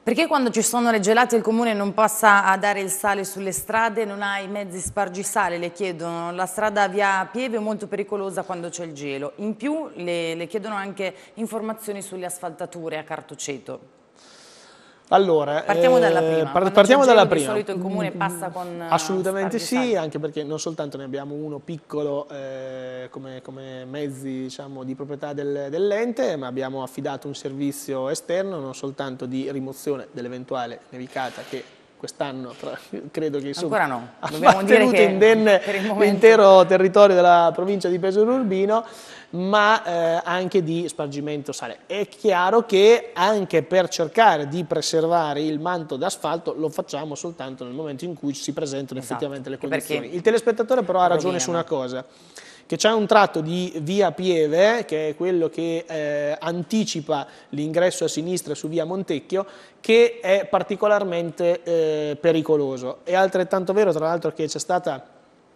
Perché quando ci sono le gelate il comune non passa a dare il sale sulle strade, non ha i mezzi spargisale, le chiedono. La strada via Pieve è molto pericolosa quando c'è il gelo. In più le, le chiedono anche informazioni sulle asfaltature a Cartoceto.
Allora, partiamo dalla eh, prima. Par- partiamo dalla prima. Di solito il
comune mm. passa con... Eh,
Assolutamente sì, anche perché non soltanto ne abbiamo uno piccolo eh, come, come, mezzi diciamo, di proprietà del, dell'ente, ma abbiamo affidato un servizio esterno non soltanto di rimozione dell'eventuale nevicata che quest'anno, credo che insomma, no. ha tenuto indenne l'intero territorio della provincia di Pesaro Urbino, ma eh, anche di spargimento sale. È chiaro che anche per cercare di preservare il manto d'asfalto lo facciamo soltanto nel momento in cui si presentano esatto. effettivamente le condizioni. Il telespettatore però ha ragione su una cosa che c'è un tratto di via Pieve, che è quello che eh, anticipa l'ingresso a sinistra su via Montecchio, che è particolarmente eh, pericoloso. È altrettanto vero, tra l'altro, che c'è stata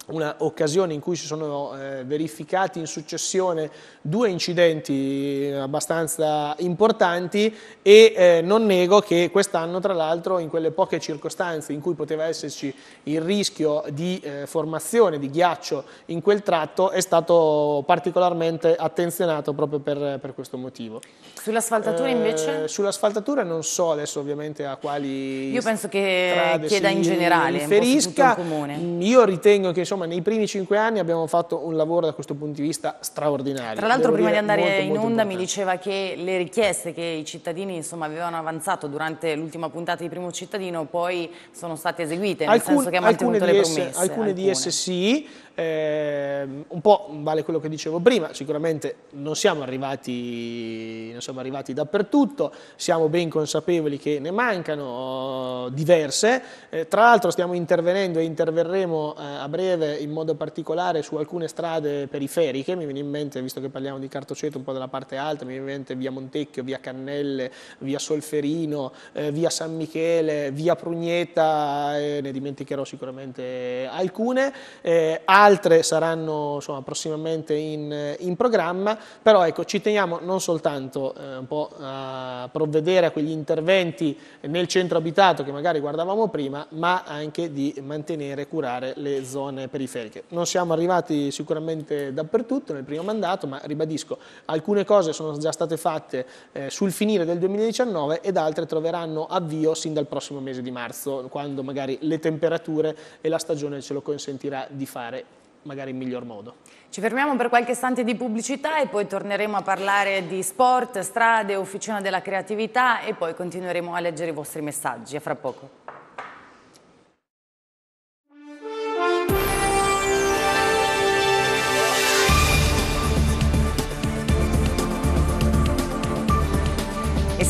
una occasione in cui si sono eh, verificati in successione due incidenti abbastanza importanti e eh, non nego che quest'anno tra l'altro in quelle poche circostanze in cui poteva esserci il rischio di eh, formazione di ghiaccio in quel tratto è stato particolarmente attenzionato proprio per, per questo motivo. Sull'asfaltatura eh, invece? Sull'asfaltatura non so adesso ovviamente a quali Io penso che chieda in generale, riferisca. Un po comune. Io ritengo che insomma, insomma nei primi cinque anni abbiamo fatto un lavoro da questo punto di vista straordinario. Tra l'altro prima di andare molto, in molto onda importante.
mi diceva che le richieste che i cittadini insomma, avevano avanzato durante l'ultima puntata di Primo Cittadino poi sono state eseguite, nel Alcun, senso che ha mantenuto le esse, Alcune, alcune di esse
sì, eh, un po' vale quello che dicevo prima, sicuramente non siamo, arrivati, non siamo arrivati dappertutto, siamo ben consapevoli che ne mancano oh, diverse, eh, tra l'altro stiamo intervenendo e interverremo eh, a breve in modo particolare su alcune strade periferiche, mi viene in mente, visto che parliamo di Cartoceto, un po' della parte alta, mi viene in mente via Montecchio, via Cannelle, via Solferino, eh, via San Michele, via Prugneta, eh, ne dimenticherò sicuramente alcune. Eh, altre saranno insomma, prossimamente in, in, programma, però ecco, ci teniamo non soltanto eh, un po' a provvedere a quegli interventi nel centro abitato che magari guardavamo prima, ma anche di mantenere e curare le zone periferiche. Non siamo arrivati sicuramente dappertutto nel primo mandato, ma ribadisco, alcune cose sono già state fatte eh, sul finire del 2019 ed altre troveranno avvio sin dal prossimo mese di marzo, quando magari le temperature e la stagione ce lo consentirà di fare magari in miglior modo.
Ci fermiamo per qualche istante di pubblicità e poi torneremo a parlare di sport, strade, officina della creatività e poi continueremo a leggere i vostri messaggi. A fra poco.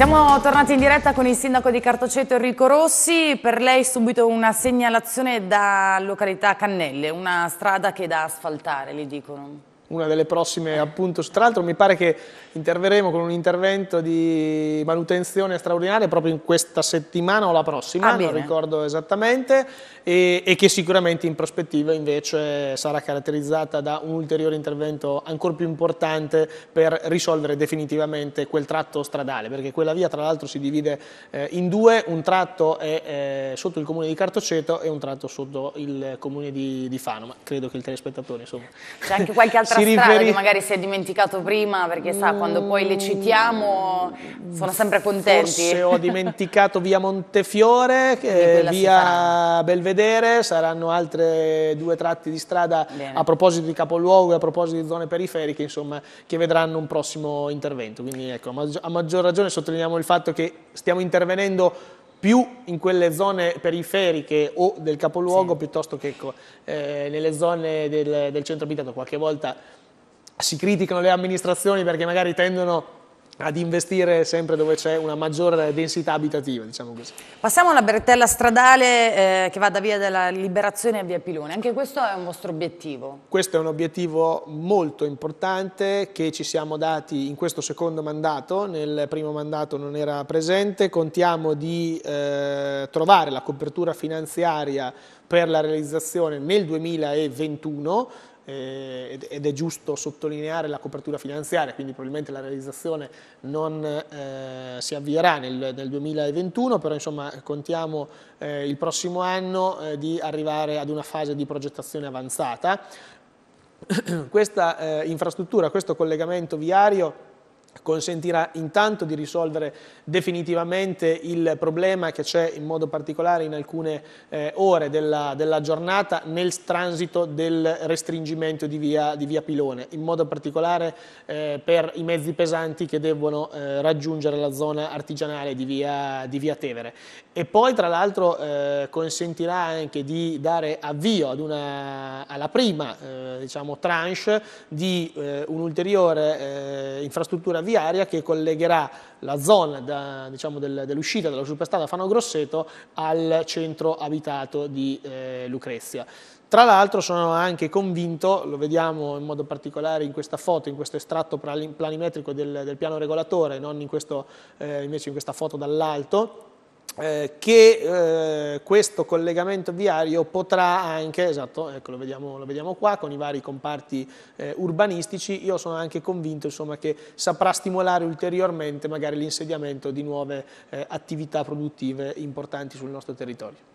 Siamo tornati in diretta con il sindaco di Cartoceto Enrico Rossi, per lei subito una segnalazione da località Cannelle, una strada che è da asfaltare, gli dicono
una delle prossime appunto, tra l'altro mi pare che interverremo con un intervento di manutenzione straordinaria proprio in questa settimana o la prossima, ah, non ricordo esattamente, e, e, che sicuramente in prospettiva invece sarà caratterizzata da un ulteriore intervento ancora più importante per risolvere definitivamente quel tratto stradale, perché quella via tra l'altro si divide eh, in due, un tratto è eh, sotto il comune di Cartoceto e un tratto sotto il comune di, di Fano, ma credo che il telespettatore insomma... C'è anche qualche altra si riferisce... che magari si
è dimenticato prima, perché sa, quando poi le citiamo sono sempre contenti. Forse ho
dimenticato via Montefiore, eh, via Belvedere, saranno altre due tratti di strada Bene. a proposito di capoluogo e a proposito di zone periferiche, insomma, che vedranno un prossimo intervento. Quindi ecco, a maggior ragione sottolineiamo il fatto che stiamo intervenendo più in quelle zone periferiche o del capoluogo sì. piuttosto che eh, nelle zone del, del centro abitato. Qualche volta si criticano le amministrazioni perché magari tendono ad investire sempre dove c'è una maggiore densità abitativa, diciamo così. Passiamo alla una
stradale eh, che va da Via della Liberazione a Via Pilone, anche questo è un vostro obiettivo?
Questo è un obiettivo molto importante che ci siamo dati in questo secondo mandato, nel primo mandato non era presente, contiamo di eh, trovare la copertura finanziaria per la realizzazione nel 2021 eh, ed è giusto sottolineare la copertura finanziaria, quindi probabilmente la realizzazione non eh, si avvierà nel, nel, 2021, però insomma contiamo eh, il prossimo anno eh, di arrivare ad una fase di progettazione avanzata. Questa eh, infrastruttura, questo collegamento viario consentirà intanto di risolvere definitivamente il problema che c'è in modo particolare in alcune eh, ore della, della, giornata nel transito del restringimento di via, di via Pilone, in modo particolare eh, per i mezzi pesanti che devono eh, raggiungere la zona artigianale di via, di via Tevere e poi tra l'altro eh, consentirà anche di dare avvio ad una, alla prima eh, diciamo, tranche di eh, un'ulteriore eh, infrastruttura viaria che collegherà la zona da, diciamo, del, dell'uscita dalla superstrada Fano Grosseto al centro abitato di eh, Lucrezia. Tra l'altro sono anche convinto, lo vediamo in modo particolare in questa foto, in questo estratto planimetrico del, del piano regolatore, non in questo, eh, invece in questa foto dall'alto, eh, che eh, questo collegamento viario potrà anche, esatto, ecco, lo, vediamo, lo vediamo qua con i vari comparti eh, urbanistici, io sono anche convinto insomma, che saprà stimolare ulteriormente magari l'insediamento di nuove eh, attività produttive importanti sul nostro territorio.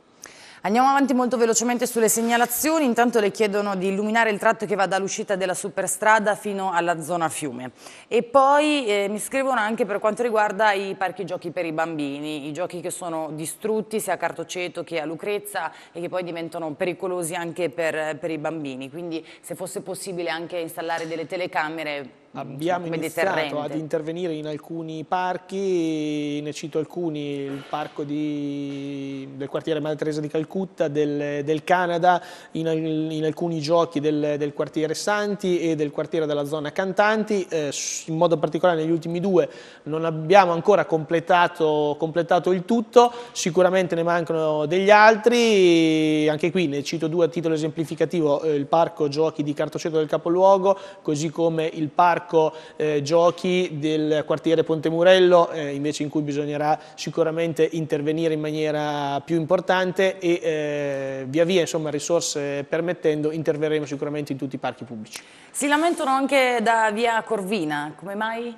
Andiamo avanti molto velocemente sulle segnalazioni, intanto le chiedono di illuminare il tratto che va dall'uscita della superstrada fino alla zona fiume e poi eh, mi scrivono anche per quanto riguarda i parchi giochi per i bambini, i giochi che sono distrutti sia a Cartoceto che a Lucrezza e che poi diventano pericolosi anche per, per i bambini, quindi se fosse possibile anche installare delle telecamere
abbiamo iniziato ad intervenire in alcuni parchi, ne cito alcuni, il parco di, del quartiere Madre Teresa di Calcutta, del, del Canada, in, in, alcuni giochi del, del, quartiere Santi e del quartiere della zona Cantanti, eh, in modo particolare negli ultimi due non abbiamo ancora completato, completato il tutto, sicuramente ne mancano degli altri, anche qui ne cito due a titolo esemplificativo, eh, il parco giochi di Cartoceto del Capoluogo, così come il parco parco, eh, giochi del quartiere Ponte Murello, eh, invece in cui bisognerà sicuramente intervenire in maniera più importante e eh, via via, insomma, risorse permettendo, interverremo sicuramente in tutti i parchi pubblici.
Si lamentano anche da via Corvina, come mai?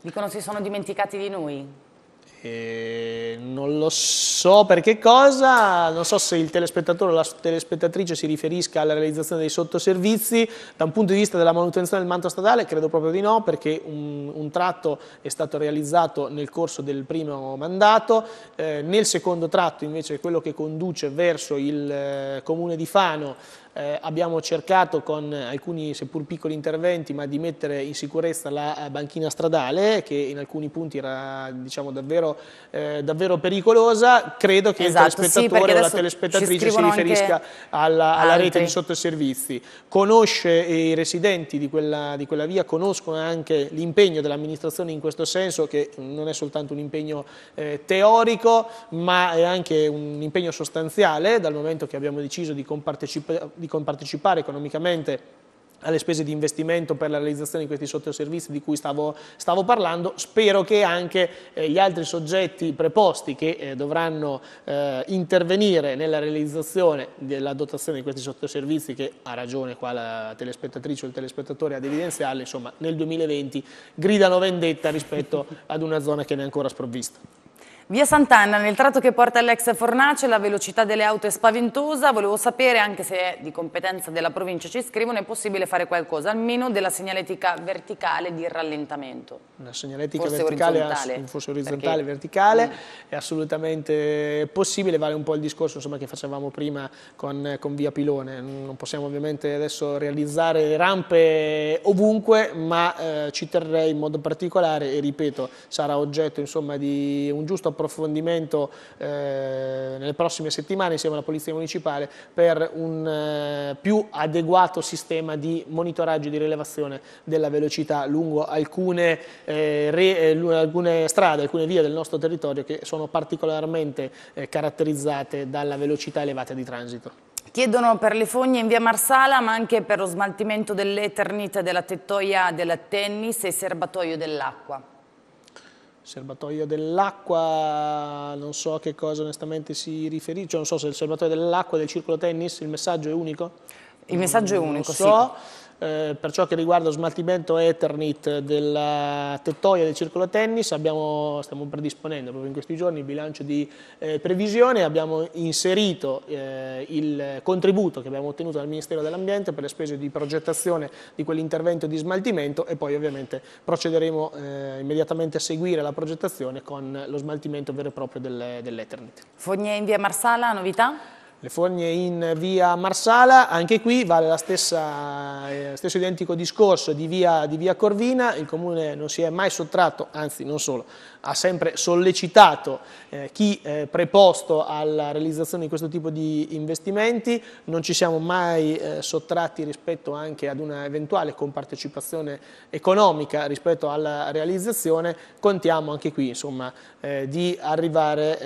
Dicono si sono dimenticati di noi.
E non lo so per che cosa, non so se il telespettatore o la telespettatrice si riferisca alla realizzazione dei sottoservizi, da un punto di vista della manutenzione del manto statale credo proprio di no perché un, un tratto è stato realizzato nel corso del primo mandato, eh, nel secondo tratto invece quello che conduce verso il eh, comune di Fano eh, abbiamo cercato con alcuni seppur piccoli interventi ma di mettere in sicurezza la eh, banchina stradale che in alcuni punti era diciamo, davvero, eh, davvero, pericolosa, credo che esatto, il telespettatore sì, o la telespettatrice si riferisca alla, alla rete di sottoservizi. Conosce i residenti di quella, di quella via, conoscono anche l'impegno dell'amministrazione in questo senso che non è soltanto un impegno eh, teorico ma è anche un impegno sostanziale dal momento che abbiamo deciso di compartecipare di compartecipare economicamente alle spese di investimento per la realizzazione di questi sottoservizi di cui stavo, stavo parlando, spero che anche eh, gli altri soggetti preposti che eh, dovranno eh, intervenire nella realizzazione della dotazione di questi sottoservizi, che ha ragione qua la telespettatrice o il telespettatore ad evidenziarli, insomma nel 2020 gridano vendetta rispetto ad una zona che ne è ancora sprovvista.
Via Sant'Anna, nel tratto che porta all'ex Fornace, la velocità delle auto è spaventosa. Volevo sapere, anche se è di competenza della provincia, ci scrivono, è possibile fare qualcosa, almeno della segnaletica verticale di rallentamento.
Una segnaletica forse verticale, orizzontale, forse orizzontale, perché... verticale, mm. è assolutamente possibile. Vale un po' il discorso insomma, che facevamo prima con, con Via Pilone. Non possiamo ovviamente adesso realizzare rampe ovunque, ma eh, ci terrei in modo particolare, e ripeto, sarà oggetto insomma, di un giusto approfondimento approfondimento eh, nelle prossime settimane insieme alla Polizia Municipale per un eh, più adeguato sistema di monitoraggio e di rilevazione della velocità lungo alcune, eh, re, eh, alcune, strade, alcune vie del nostro territorio che sono particolarmente eh, caratterizzate dalla velocità elevata di transito.
Chiedono per le fogne in via Marsala ma anche per lo smaltimento dell'Eternit della tettoia della tennis e serbatoio dell'acqua
serbatoio dell'acqua, non so a che cosa onestamente si riferisce, non so se il serbatoio dell'acqua del circolo tennis, il messaggio è unico. Il messaggio è unico, so. sì. Eh, per ciò che riguarda lo smaltimento Ethernet della tettoia del circolo tennis abbiamo, stiamo predisponendo proprio in questi giorni il bilancio di eh, previsione abbiamo inserito eh, il contributo che abbiamo ottenuto dal Ministero dell'Ambiente per le spese di progettazione di quell'intervento di smaltimento e poi ovviamente procederemo eh, immediatamente a seguire la progettazione con lo smaltimento vero e proprio del, dell'Eternit. Fogne in via Marsala, novità? Le Fogne in via Marsala, anche qui vale stessa, eh, lo stesso identico discorso di via, di via Corvina, il comune non si è mai sottratto, anzi non solo, ha sempre sollecitato eh, chi è eh, preposto alla realizzazione di questo tipo di investimenti, non ci siamo mai eh, sottratti rispetto anche ad una eventuale compartecipazione economica rispetto alla realizzazione, contiamo anche qui insomma, eh, di arrivare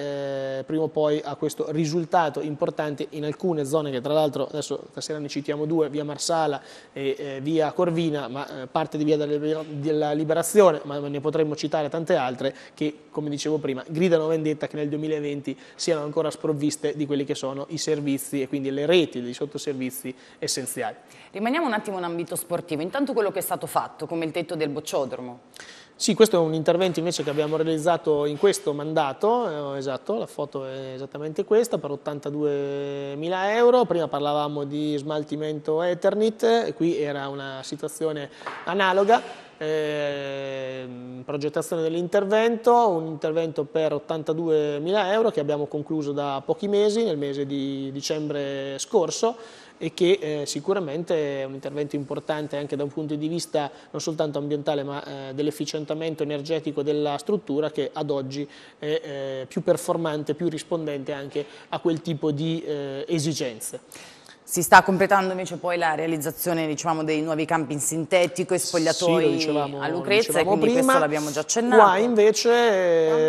eh, prima o poi a questo risultato importante in alcune zone che tra l'altro adesso stasera ne citiamo due, via Marsala e eh, via Corvina, ma parte di via della Liberazione, ma ne potremmo citare tante altre, che, come dicevo prima, gridano vendetta che nel 2020 siano ancora sprovviste di quelli che sono i servizi e quindi le reti dei sottoservizi essenziali. Rimaniamo un attimo
in ambito sportivo,
intanto quello che è stato fatto, come il tetto del bocciodromo. Sì, questo è un intervento invece che abbiamo realizzato in questo mandato, eh, esatto, la foto è esattamente questa, per 82 mila euro, prima parlavamo di smaltimento Eternit, qui era una situazione analoga, Ehm, progettazione dell'intervento, un intervento per 82.000 euro che abbiamo concluso da pochi mesi, nel mese di dicembre scorso e che eh, sicuramente è un intervento importante anche da un punto di vista non soltanto ambientale ma eh, dell'efficientamento energetico della struttura che ad oggi è eh, più performante, più rispondente anche a quel tipo di eh, esigenze. Si sta completando invece poi la realizzazione diciamo, dei
nuovi campi in sintetico e spogliatoi sì, a Lucrezia, e quindi prima. questo l'abbiamo già accennato. Qua
invece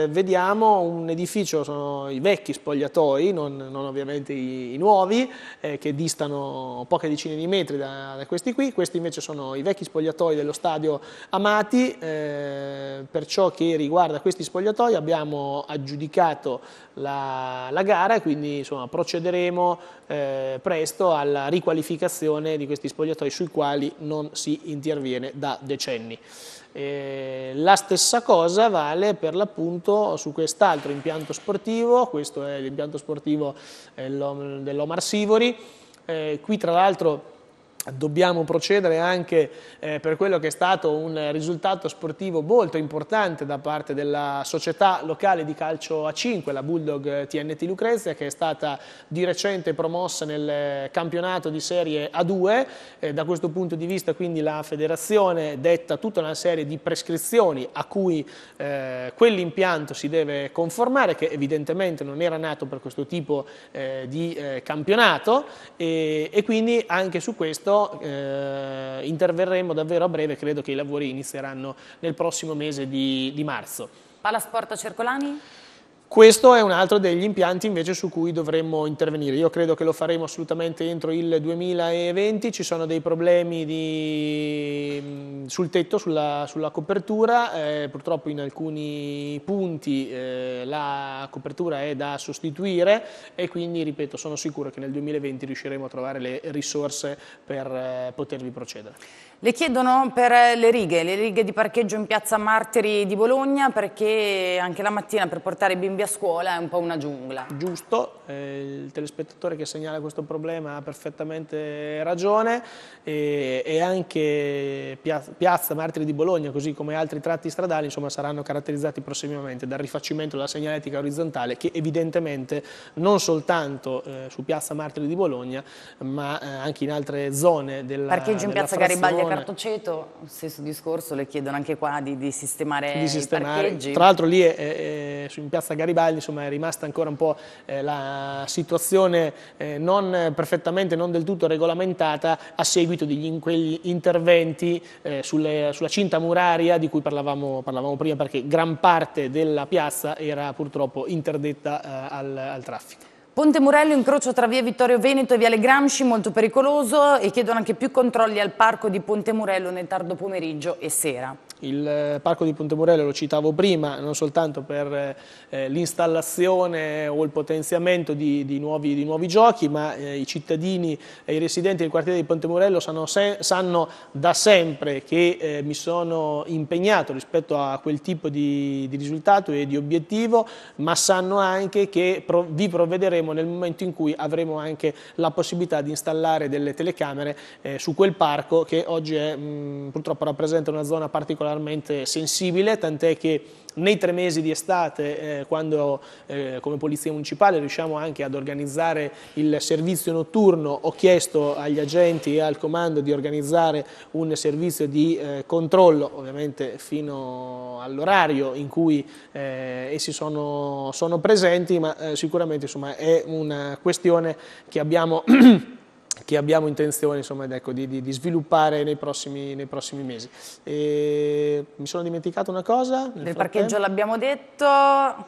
eh, vediamo un edificio, sono i vecchi spogliatoi, non, non ovviamente i, i nuovi, eh, che distano poche decine di metri da, da, questi qui, questi invece sono i vecchi spogliatoi dello stadio Amati, eh, per ciò che riguarda questi spogliatoi abbiamo aggiudicato la, la gara, quindi insomma, procederemo eh, presto alla riqualificazione di questi spogliatoi sui quali non si interviene da decenni. Eh, la stessa cosa vale per l'appunto su quest'altro impianto sportivo, questo è l'impianto sportivo eh, dell'Omar Sivori, eh, qui tra l'altro dobbiamo procedere anche eh, per quello che è stato un risultato sportivo molto importante da parte della società locale di calcio a 5, la Bulldog TNT Lucrezia, che è stata di recente promossa nel campionato di serie A2. Eh, da questo punto di vista quindi la federazione detta tutta una serie di prescrizioni a cui eh, quell'impianto si deve conformare, che evidentemente non era nato per questo tipo eh, di eh, campionato e, e quindi anche su questo questo eh, interverremo davvero a breve, credo che i lavori inizieranno nel prossimo mese di, di marzo.
Palasport Circolani?
Questo è un altro degli impianti invece su cui dovremmo intervenire. Io credo che lo faremo assolutamente entro il 2020, ci sono dei problemi di, mm, sul tetto, sulla, sulla copertura, eh, purtroppo in alcuni punti eh, la copertura è da sostituire e quindi, ripeto, sono sicuro che nel 2020 riusciremo a trovare le risorse per eh, potervi procedere.
Le chiedono per le righe, le righe di parcheggio in piazza Martiri di Bologna perché anche la mattina per portare i bimbi a scuola è un po' una giungla.
Giusto, eh, il telespettatore che segnala questo problema ha perfettamente ragione e, e anche piazza, piazza, Martiri di Bologna così come altri tratti stradali insomma, saranno caratterizzati prossimamente dal rifacimento della segnaletica orizzontale che evidentemente non soltanto eh, su piazza Martiri di Bologna ma eh, anche in altre zone della Parcheggio in piazza Garibaldi Alberto
Ceto, stesso discorso, le chiedono anche qua di, di sistemare, di sistemare. i parcheggi. Tra l'altro
lì è, è, in piazza Garibaldi insomma, è rimasta ancora un po' eh, la situazione eh, non perfettamente, non del tutto regolamentata a seguito di quegli interventi eh, sulle, sulla cinta muraria di cui parlavamo, parlavamo, prima perché gran parte della piazza era purtroppo interdetta al, al traffico.
Ponte Murello, incrocio tra via Vittorio Veneto e via Le Gramsci, molto pericoloso e chiedono anche più controlli al parco di Ponte Murello nel tardo pomeriggio e sera.
Il eh, parco di Ponte Morello lo citavo prima, non soltanto per eh, eh, l'installazione o il potenziamento di, di, nuovi, di nuovi, giochi, ma i cittadini e i residenti del quartiere di Pontemorello sanno, sanno da sempre che mi sono impegnato rispetto a quel tipo di, di risultato e di obiettivo, ma sanno anche che vi provvederemo nel momento in cui avremo anche la possibilità di installare delle telecamere su quel parco che oggi è, mm, purtroppo rappresenta una zona particolare particolarmente sensibile, tant'è che nei tre mesi di estate, eh, quando eh, come Polizia Municipale riusciamo anche ad organizzare il servizio notturno, ho chiesto agli agenti e al comando di organizzare un servizio di eh, controllo, ovviamente fino all'orario in cui eh, essi sono, sono, presenti, ma eh, sicuramente insomma, è una questione che abbiamo che abbiamo intenzione insomma, ecco, di, di, di, sviluppare nei prossimi, nei prossimi mesi. E mi sono dimenticato una cosa. Del parcheggio l'abbiamo detto.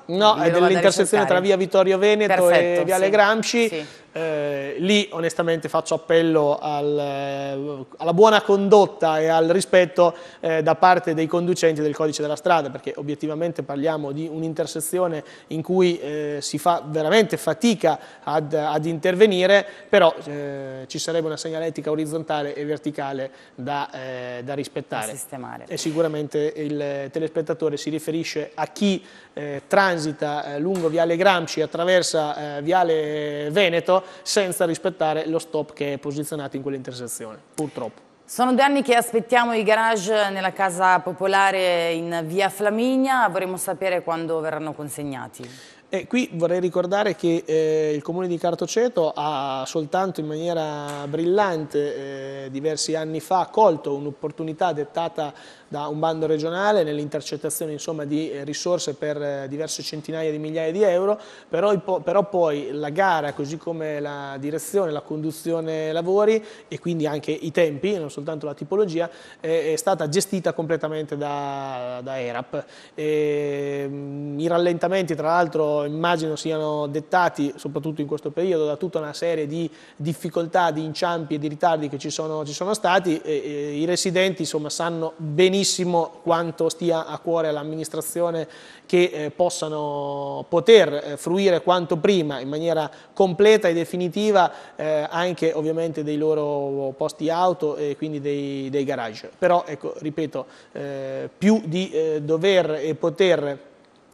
No, è dell'intersezione tra via
Vittorio Veneto Perfetto, e Viale sì, Gramsci. Sì. Eh, lì onestamente faccio appello al, eh, alla buona condotta e al rispetto eh, da parte dei conducenti del codice della strada perché obiettivamente parliamo di un'intersezione in cui eh, si fa veramente fatica ad, ad intervenire però eh, ci sarebbe una segnaletica orizzontale e verticale da, eh, da rispettare. Da sistemare. E sicuramente il telespettatore si riferisce a chi eh, transita eh, lungo Viale Gramsci, attraversa eh, Viale Veneto, senza rispettare lo stop che è posizionato in quell'intersezione, purtroppo. Sono due
anni che aspettiamo i garage nella casa popolare in via Flaminia, vorremmo sapere quando verranno consegnati.
E qui vorrei ricordare che eh, il comune di Cartoceto ha soltanto in maniera brillante eh, diversi anni fa colto un'opportunità dettata da un bando regionale nell'intercettazione di eh, risorse per eh, diverse centinaia di migliaia di euro, però, però, poi la gara così come la direzione, la conduzione lavori e quindi anche i tempi, non soltanto la tipologia, è, è stata gestita completamente da, da ERAP. E, mm, I rallentamenti tra l'altro immagino siano dettati soprattutto in questo periodo da tutta una serie di difficoltà, di inciampi e di ritardi che ci sono, ci sono stati, e, e, i residenti insomma, sanno benissimo pochissimo quanto stia a cuore all'amministrazione che eh, possano poter eh, fruire quanto prima in maniera completa e definitiva eh, anche ovviamente dei loro posti auto e quindi dei, dei garage. Però ecco, ripeto, eh, più di eh, dover e poter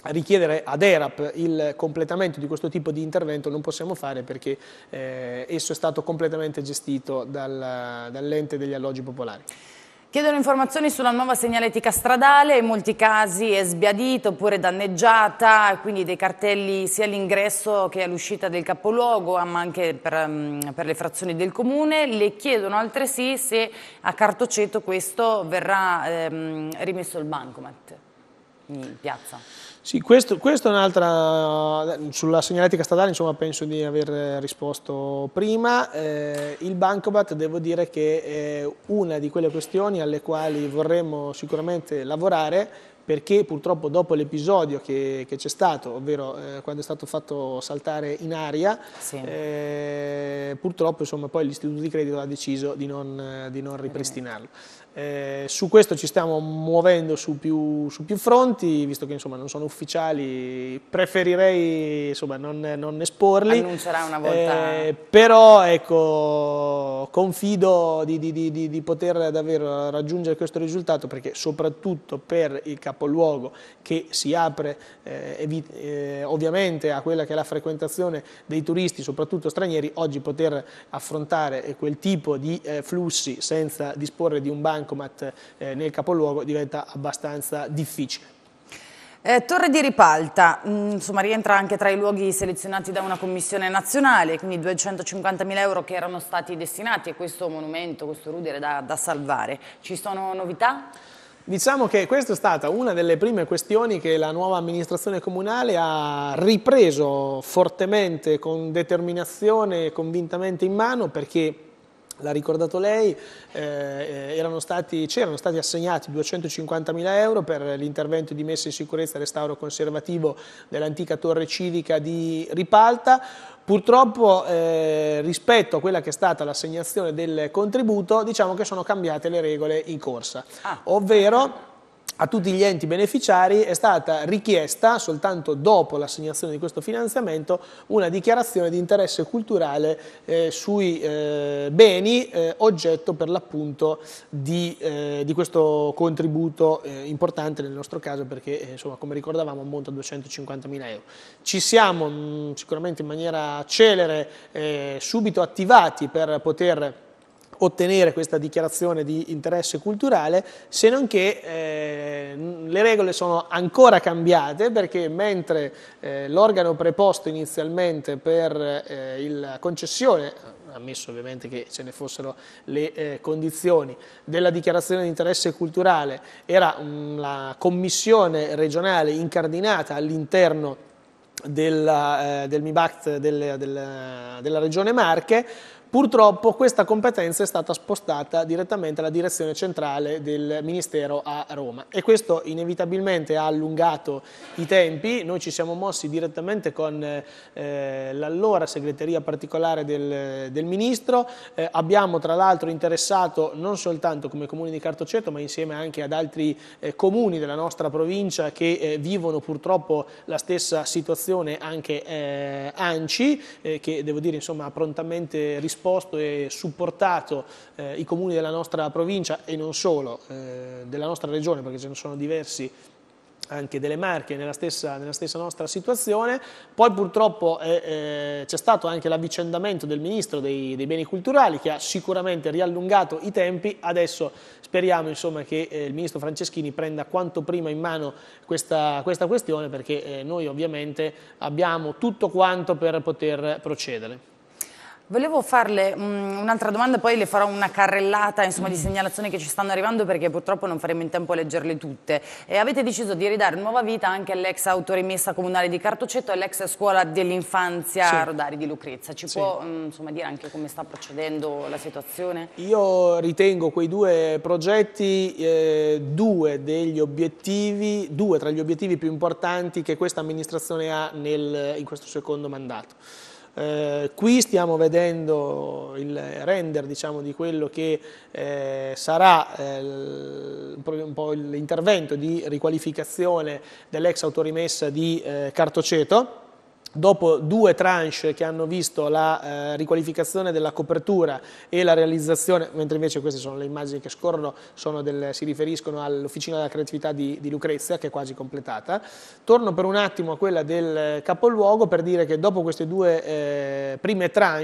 richiedere ad ERAP il completamento di questo tipo di intervento non possiamo fare perché eh, esso è stato completamente gestito dal, dall'ente degli alloggi popolari.
Chiedono informazioni sulla nuova segnaletica stradale, in molti casi è sbiadita oppure danneggiata, quindi dei cartelli sia all'ingresso che all'uscita del capoluogo, ma anche per, mm, per, le frazioni del comune. Le chiedono altresì se a Cartoceto questo verrà ehm, rimesso il bancomat in piazza.
Sì, questo, questo, è un'altra, sulla segnaletica stradale insomma, penso di aver risposto prima, eh, il Bancobat devo dire che è una di quelle questioni alle quali vorremmo sicuramente lavorare perché purtroppo dopo l'episodio che, c'è stato, ovvero eh, quando è stato fatto saltare in aria, sì. eh, purtroppo insomma, poi l'Istituto di Credito ha deciso di non, di non eh. ripristinarlo. Eh, su questo ci stiamo muovendo su più, su più fronti, visto che insomma, non sono ufficiali, preferirei insomma, non, non, esporli. Annuncerà una volta. Eh, però ecco, confido di, di, di, di, poter davvero raggiungere questo risultato perché soprattutto per il capoluogo che si apre eh, eh, ovviamente a quella che è la frequentazione dei turisti, soprattutto stranieri, oggi poter affrontare quel tipo di eh, flussi senza disporre di un banco bancomat eh, nel capoluogo diventa abbastanza difficile. Eh,
Torre di Ripalta, mh, mm, insomma, rientra anche tra i luoghi selezionati da una commissione nazionale, quindi 250.000 euro che erano stati destinati a questo monumento, questo rudere da, da salvare.
Ci sono novità? Diciamo che questa è stata una delle prime questioni che la nuova amministrazione comunale ha ripreso fortemente, con determinazione e convintamente in mano, perché l'ha ricordato lei, eh, stati, c'erano stati assegnati 250 mila euro per l'intervento di messa in sicurezza e restauro conservativo dell'antica torre civica di Ripalta. Purtroppo eh, rispetto a quella che è stata l'assegnazione del contributo diciamo che sono cambiate le regole in corsa, ah. ovvero a tutti gli enti beneficiari è stata richiesta, soltanto dopo l'assegnazione di questo finanziamento, una dichiarazione di interesse culturale eh, sui eh, beni eh, oggetto per l'appunto di, eh, di, questo contributo eh, importante nel nostro caso perché eh, insomma, come ricordavamo ammonta a 250.000 euro. Ci siamo mh, mm, sicuramente in maniera celere subito attivati per poter ottenere questa dichiarazione di interesse culturale, se non che eh, le regole sono ancora cambiate perché mentre eh, l'organo preposto inizialmente per eh, la concessione ammesso ovviamente che ce ne fossero le eh, condizioni, della dichiarazione di interesse culturale era mm, la commissione regionale incardinata all'interno della, eh, del MIBACT del, del, della regione Marche, Purtroppo questa competenza è stata spostata direttamente alla direzione centrale del Ministero a Roma e questo inevitabilmente ha allungato i tempi, noi ci siamo mossi direttamente con eh, l'allora segreteria particolare del, del Ministro, eh, abbiamo tra l'altro interessato non soltanto come comuni di Cartoceto ma insieme anche ad altri eh, comuni della nostra provincia che eh, vivono purtroppo la stessa situazione anche eh, ANCI eh, che devo dire insomma ha prontamente risposto esposto e supportato eh, i comuni della nostra provincia e non solo, eh, della nostra regione perché ce ne sono diversi anche delle Marche nella stessa, nella stessa nostra situazione, poi purtroppo eh, c'è stato anche l'avvicendamento del Ministro dei, dei, Beni Culturali che ha sicuramente riallungato i tempi, adesso speriamo insomma, che eh, il Ministro Franceschini prenda quanto prima in mano questa, questa questione perché eh, noi ovviamente abbiamo tutto quanto per poter procedere.
Volevo farle mm, un'altra domanda, poi le farò una carrellata insomma, di mm. segnalazioni che ci stanno arrivando perché purtroppo non faremo in tempo a leggerle tutte. E avete deciso di ridare nuova vita anche all'ex autorimessa comunale di Cartocetto e all'ex scuola dell'infanzia sì. Rodari di Lucrezia. Ci sì. può mm, insomma, dire anche come sta procedendo la situazione?
Io ritengo quei due progetti eh, due, due tra gli obiettivi più importanti che questa amministrazione ha nel, in questo secondo mandato. Eh, qui stiamo vedendo il render diciamo, di quello che eh, sarà eh, l'intervento di riqualificazione dell'ex autorimessa di eh, Cartoceto dopo due tranche che hanno visto la eh, riqualificazione della copertura e la realizzazione, mentre invece queste sono le immagini che scorrono, del, si riferiscono all'Officina della Creatività di, di, Lucrezia, che è quasi completata. Torno per un attimo a quella del eh, capoluogo per dire che dopo queste due eh, prime tranche,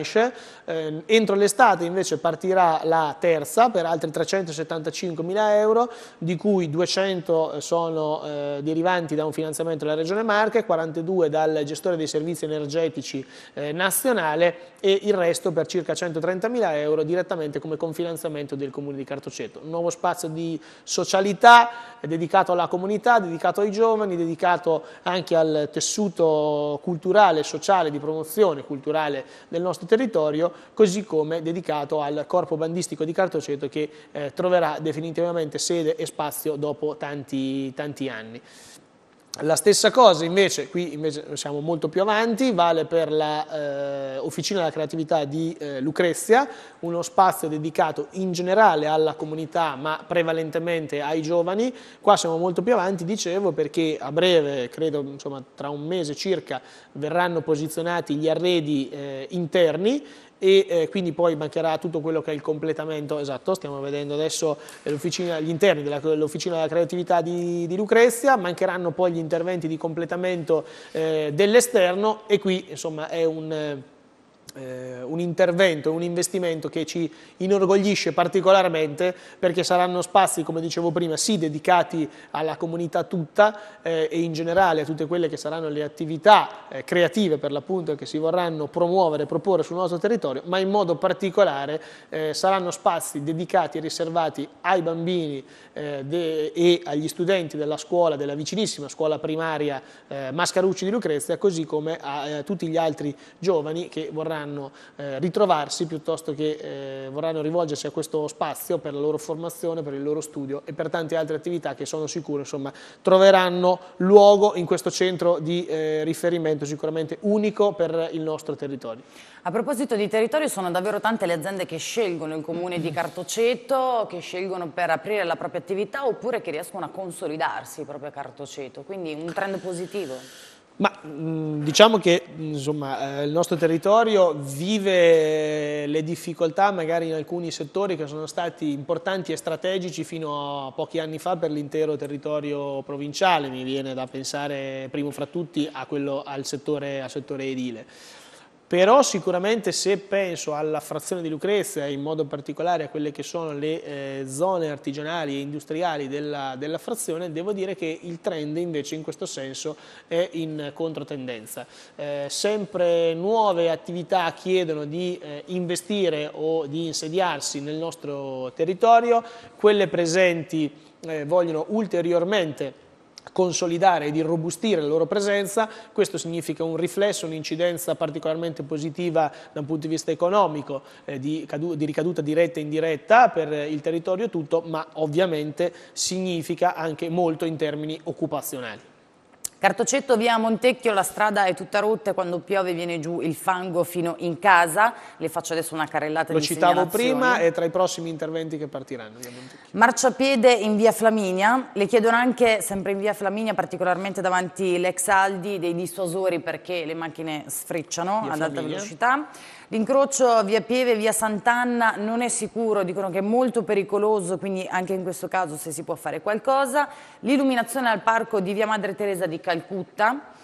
eh, entro l'estate invece partirà la terza per altri 375 mila euro, di cui 200 eh, sono eh, derivanti da un finanziamento della Regione Marche, 42 dal gestore dei servizi servizi energetici eh, nazionale e il resto per circa 130 mila euro direttamente come confinanziamento del comune di Cartoceto. Un nuovo spazio di socialità dedicato alla comunità, dedicato ai giovani, dedicato anche al tessuto culturale, sociale, di promozione culturale del nostro territorio, così come dedicato al corpo bandistico di Cartoceto che eh, troverà definitivamente sede e spazio dopo tanti, tanti anni. La stessa cosa invece, qui invece siamo molto più avanti, vale per l'Officina eh, della Creatività di eh, Lucrezia, uno spazio dedicato in generale alla comunità ma prevalentemente ai giovani. Qua siamo molto più avanti, dicevo, perché a breve, credo insomma, tra un mese circa, verranno posizionati gli arredi eh, interni e eh, quindi poi mancherà tutto quello che è il completamento esatto, stiamo vedendo adesso eh, gli interni dell'Officina della Creatività di, di, Lucrezia, mancheranno poi gli interventi di completamento eh, dell'esterno e qui insomma è un... Eh, eh, un intervento, un investimento che ci inorgoglisce particolarmente perché saranno spazi, come dicevo prima, sì dedicati alla comunità tutta eh, e in generale a tutte quelle che saranno le attività eh, creative per l'appunto che si vorranno promuovere e proporre sul nostro territorio, ma in modo particolare eh, saranno spazi dedicati e riservati ai bambini eh, de, e agli studenti della scuola, della vicinissima scuola primaria eh, Mascarucci di Lucrezia, così come a tutti gli altri giovani che vorranno vorranno eh, ritrovarsi piuttosto che eh, vorranno rivolgersi a questo spazio per la loro formazione, per il loro studio e per tante altre attività che sono sicuro insomma, troveranno luogo in questo centro di eh, riferimento sicuramente unico per il nostro territorio. A proposito
di territorio sono davvero tante le aziende che scelgono il comune di mm-hmm. Cartoceto, che scelgono per aprire la propria attività oppure che riescono a consolidarsi proprio a Cartoceto, quindi un trend positivo.
Ma mm, diciamo che mm, insomma, eh, il nostro territorio vive le difficoltà magari in alcuni settori che sono stati importanti e strategici fino a pochi anni fa per l'intero territorio provinciale, mi viene da pensare primo fra tutti quello, al, settore, al settore edile però sicuramente se penso alla frazione di Lucrezia, in modo particolare a quelle che sono le eh, zone artigianali e industriali della, della, frazione, devo dire che il trend invece in questo senso è in controtendenza. Eh, sempre nuove attività chiedono di eh, investire o di insediarsi nel nostro territorio, quelle presenti eh, vogliono ulteriormente consolidare ed irrobustire la loro presenza, questo significa un riflesso, un'incidenza particolarmente positiva da un punto di vista economico, eh, di, di ricaduta diretta e indiretta per il territorio tutto, ma ovviamente significa anche molto in termini occupazionali.
Cartocetto via Montecchio, la strada è tutta rotta e quando piove viene giù il fango fino in casa. Le faccio adesso una carrellata Lo di segnalazioni. Lo citavo prima e
tra i prossimi interventi che partiranno.
Marciapiede in via Flaminia. Le chiedono anche, sempre in via Flaminia, particolarmente davanti l'ex Aldi, dei dissuasori perché le macchine sfrecciano ad alta velocità. L'incrocio via Pieve e via Sant'Anna non è sicuro, dicono che è molto pericoloso, quindi anche in questo caso se si può fare qualcosa. L'illuminazione al parco di via Madre Teresa di Calcutta.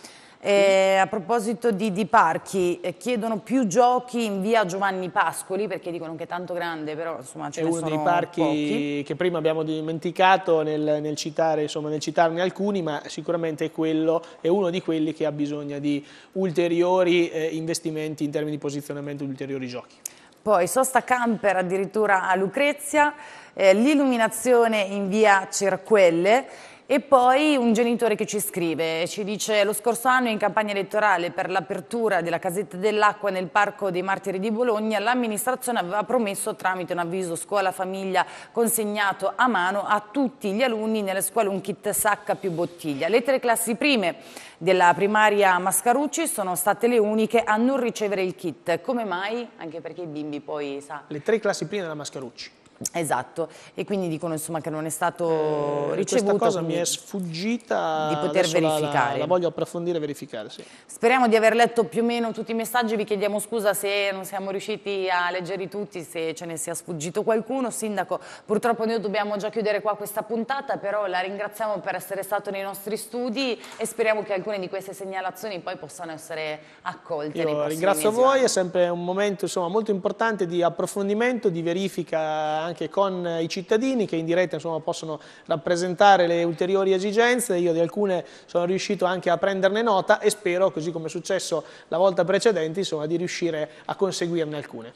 Eh, a proposito di, di parchi, eh, chiedono più giochi in via Giovanni Pascoli perché dicono che è tanto grande, però insomma ce è ne sono È uno dei parchi
pochi. che prima abbiamo dimenticato nel, nel, citare, insomma, nel citarne alcuni, ma sicuramente è, quello, è uno di quelli che ha bisogno di ulteriori eh, investimenti in termini di posizionamento di ulteriori giochi.
Poi sosta camper addirittura a Lucrezia, eh, l'illuminazione in via Cerquelle, e poi un genitore che ci scrive, ci dice lo scorso anno in campagna elettorale per l'apertura della casetta dell'acqua nel Parco dei Martiri di Bologna l'amministrazione aveva promesso tramite un avviso scuola-famiglia consegnato a mano a tutti gli alunni nelle scuole un kit sacca più bottiglia. Le tre classi prime della primaria Mascarucci sono state le uniche a non ricevere il kit. Come mai? Anche perché i bimbi poi sa... Le tre classi prime della Mascarucci. Esatto, e quindi dicono
insomma che non è stato eh, ricevuto. Questa cosa mi è sfuggita di poter verificare. La, la, voglio approfondire e verificare, sì.
Speriamo di aver letto più o meno tutti i messaggi, vi chiediamo scusa se non siamo riusciti a leggerli tutti, se ce ne sia sfuggito qualcuno. Sindaco, purtroppo noi dobbiamo già chiudere qua questa puntata, però la ringraziamo per essere stato nei nostri studi e speriamo che alcune di queste segnalazioni poi possano essere accolte. Io ringrazio mesi. voi,
è sempre un momento insomma, molto importante di approfondimento, di verifica anche anche con eh, i cittadini che in diretta insomma, possono rappresentare le ulteriori esigenze, io di alcune sono riuscito anche a prenderne nota e spero, così come è successo la volta precedente, insomma, di riuscire a conseguirne alcune.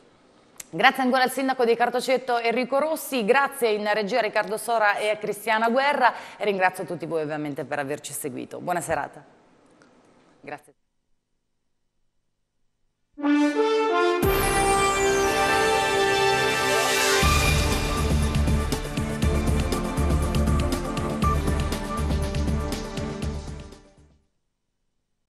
Grazie ancora al sindaco di Cartocetto Enrico Rossi, grazie in regia a Riccardo Sora e a Cristiana Guerra e ringrazio tutti voi ovviamente per averci seguito. Buona serata. Grazie.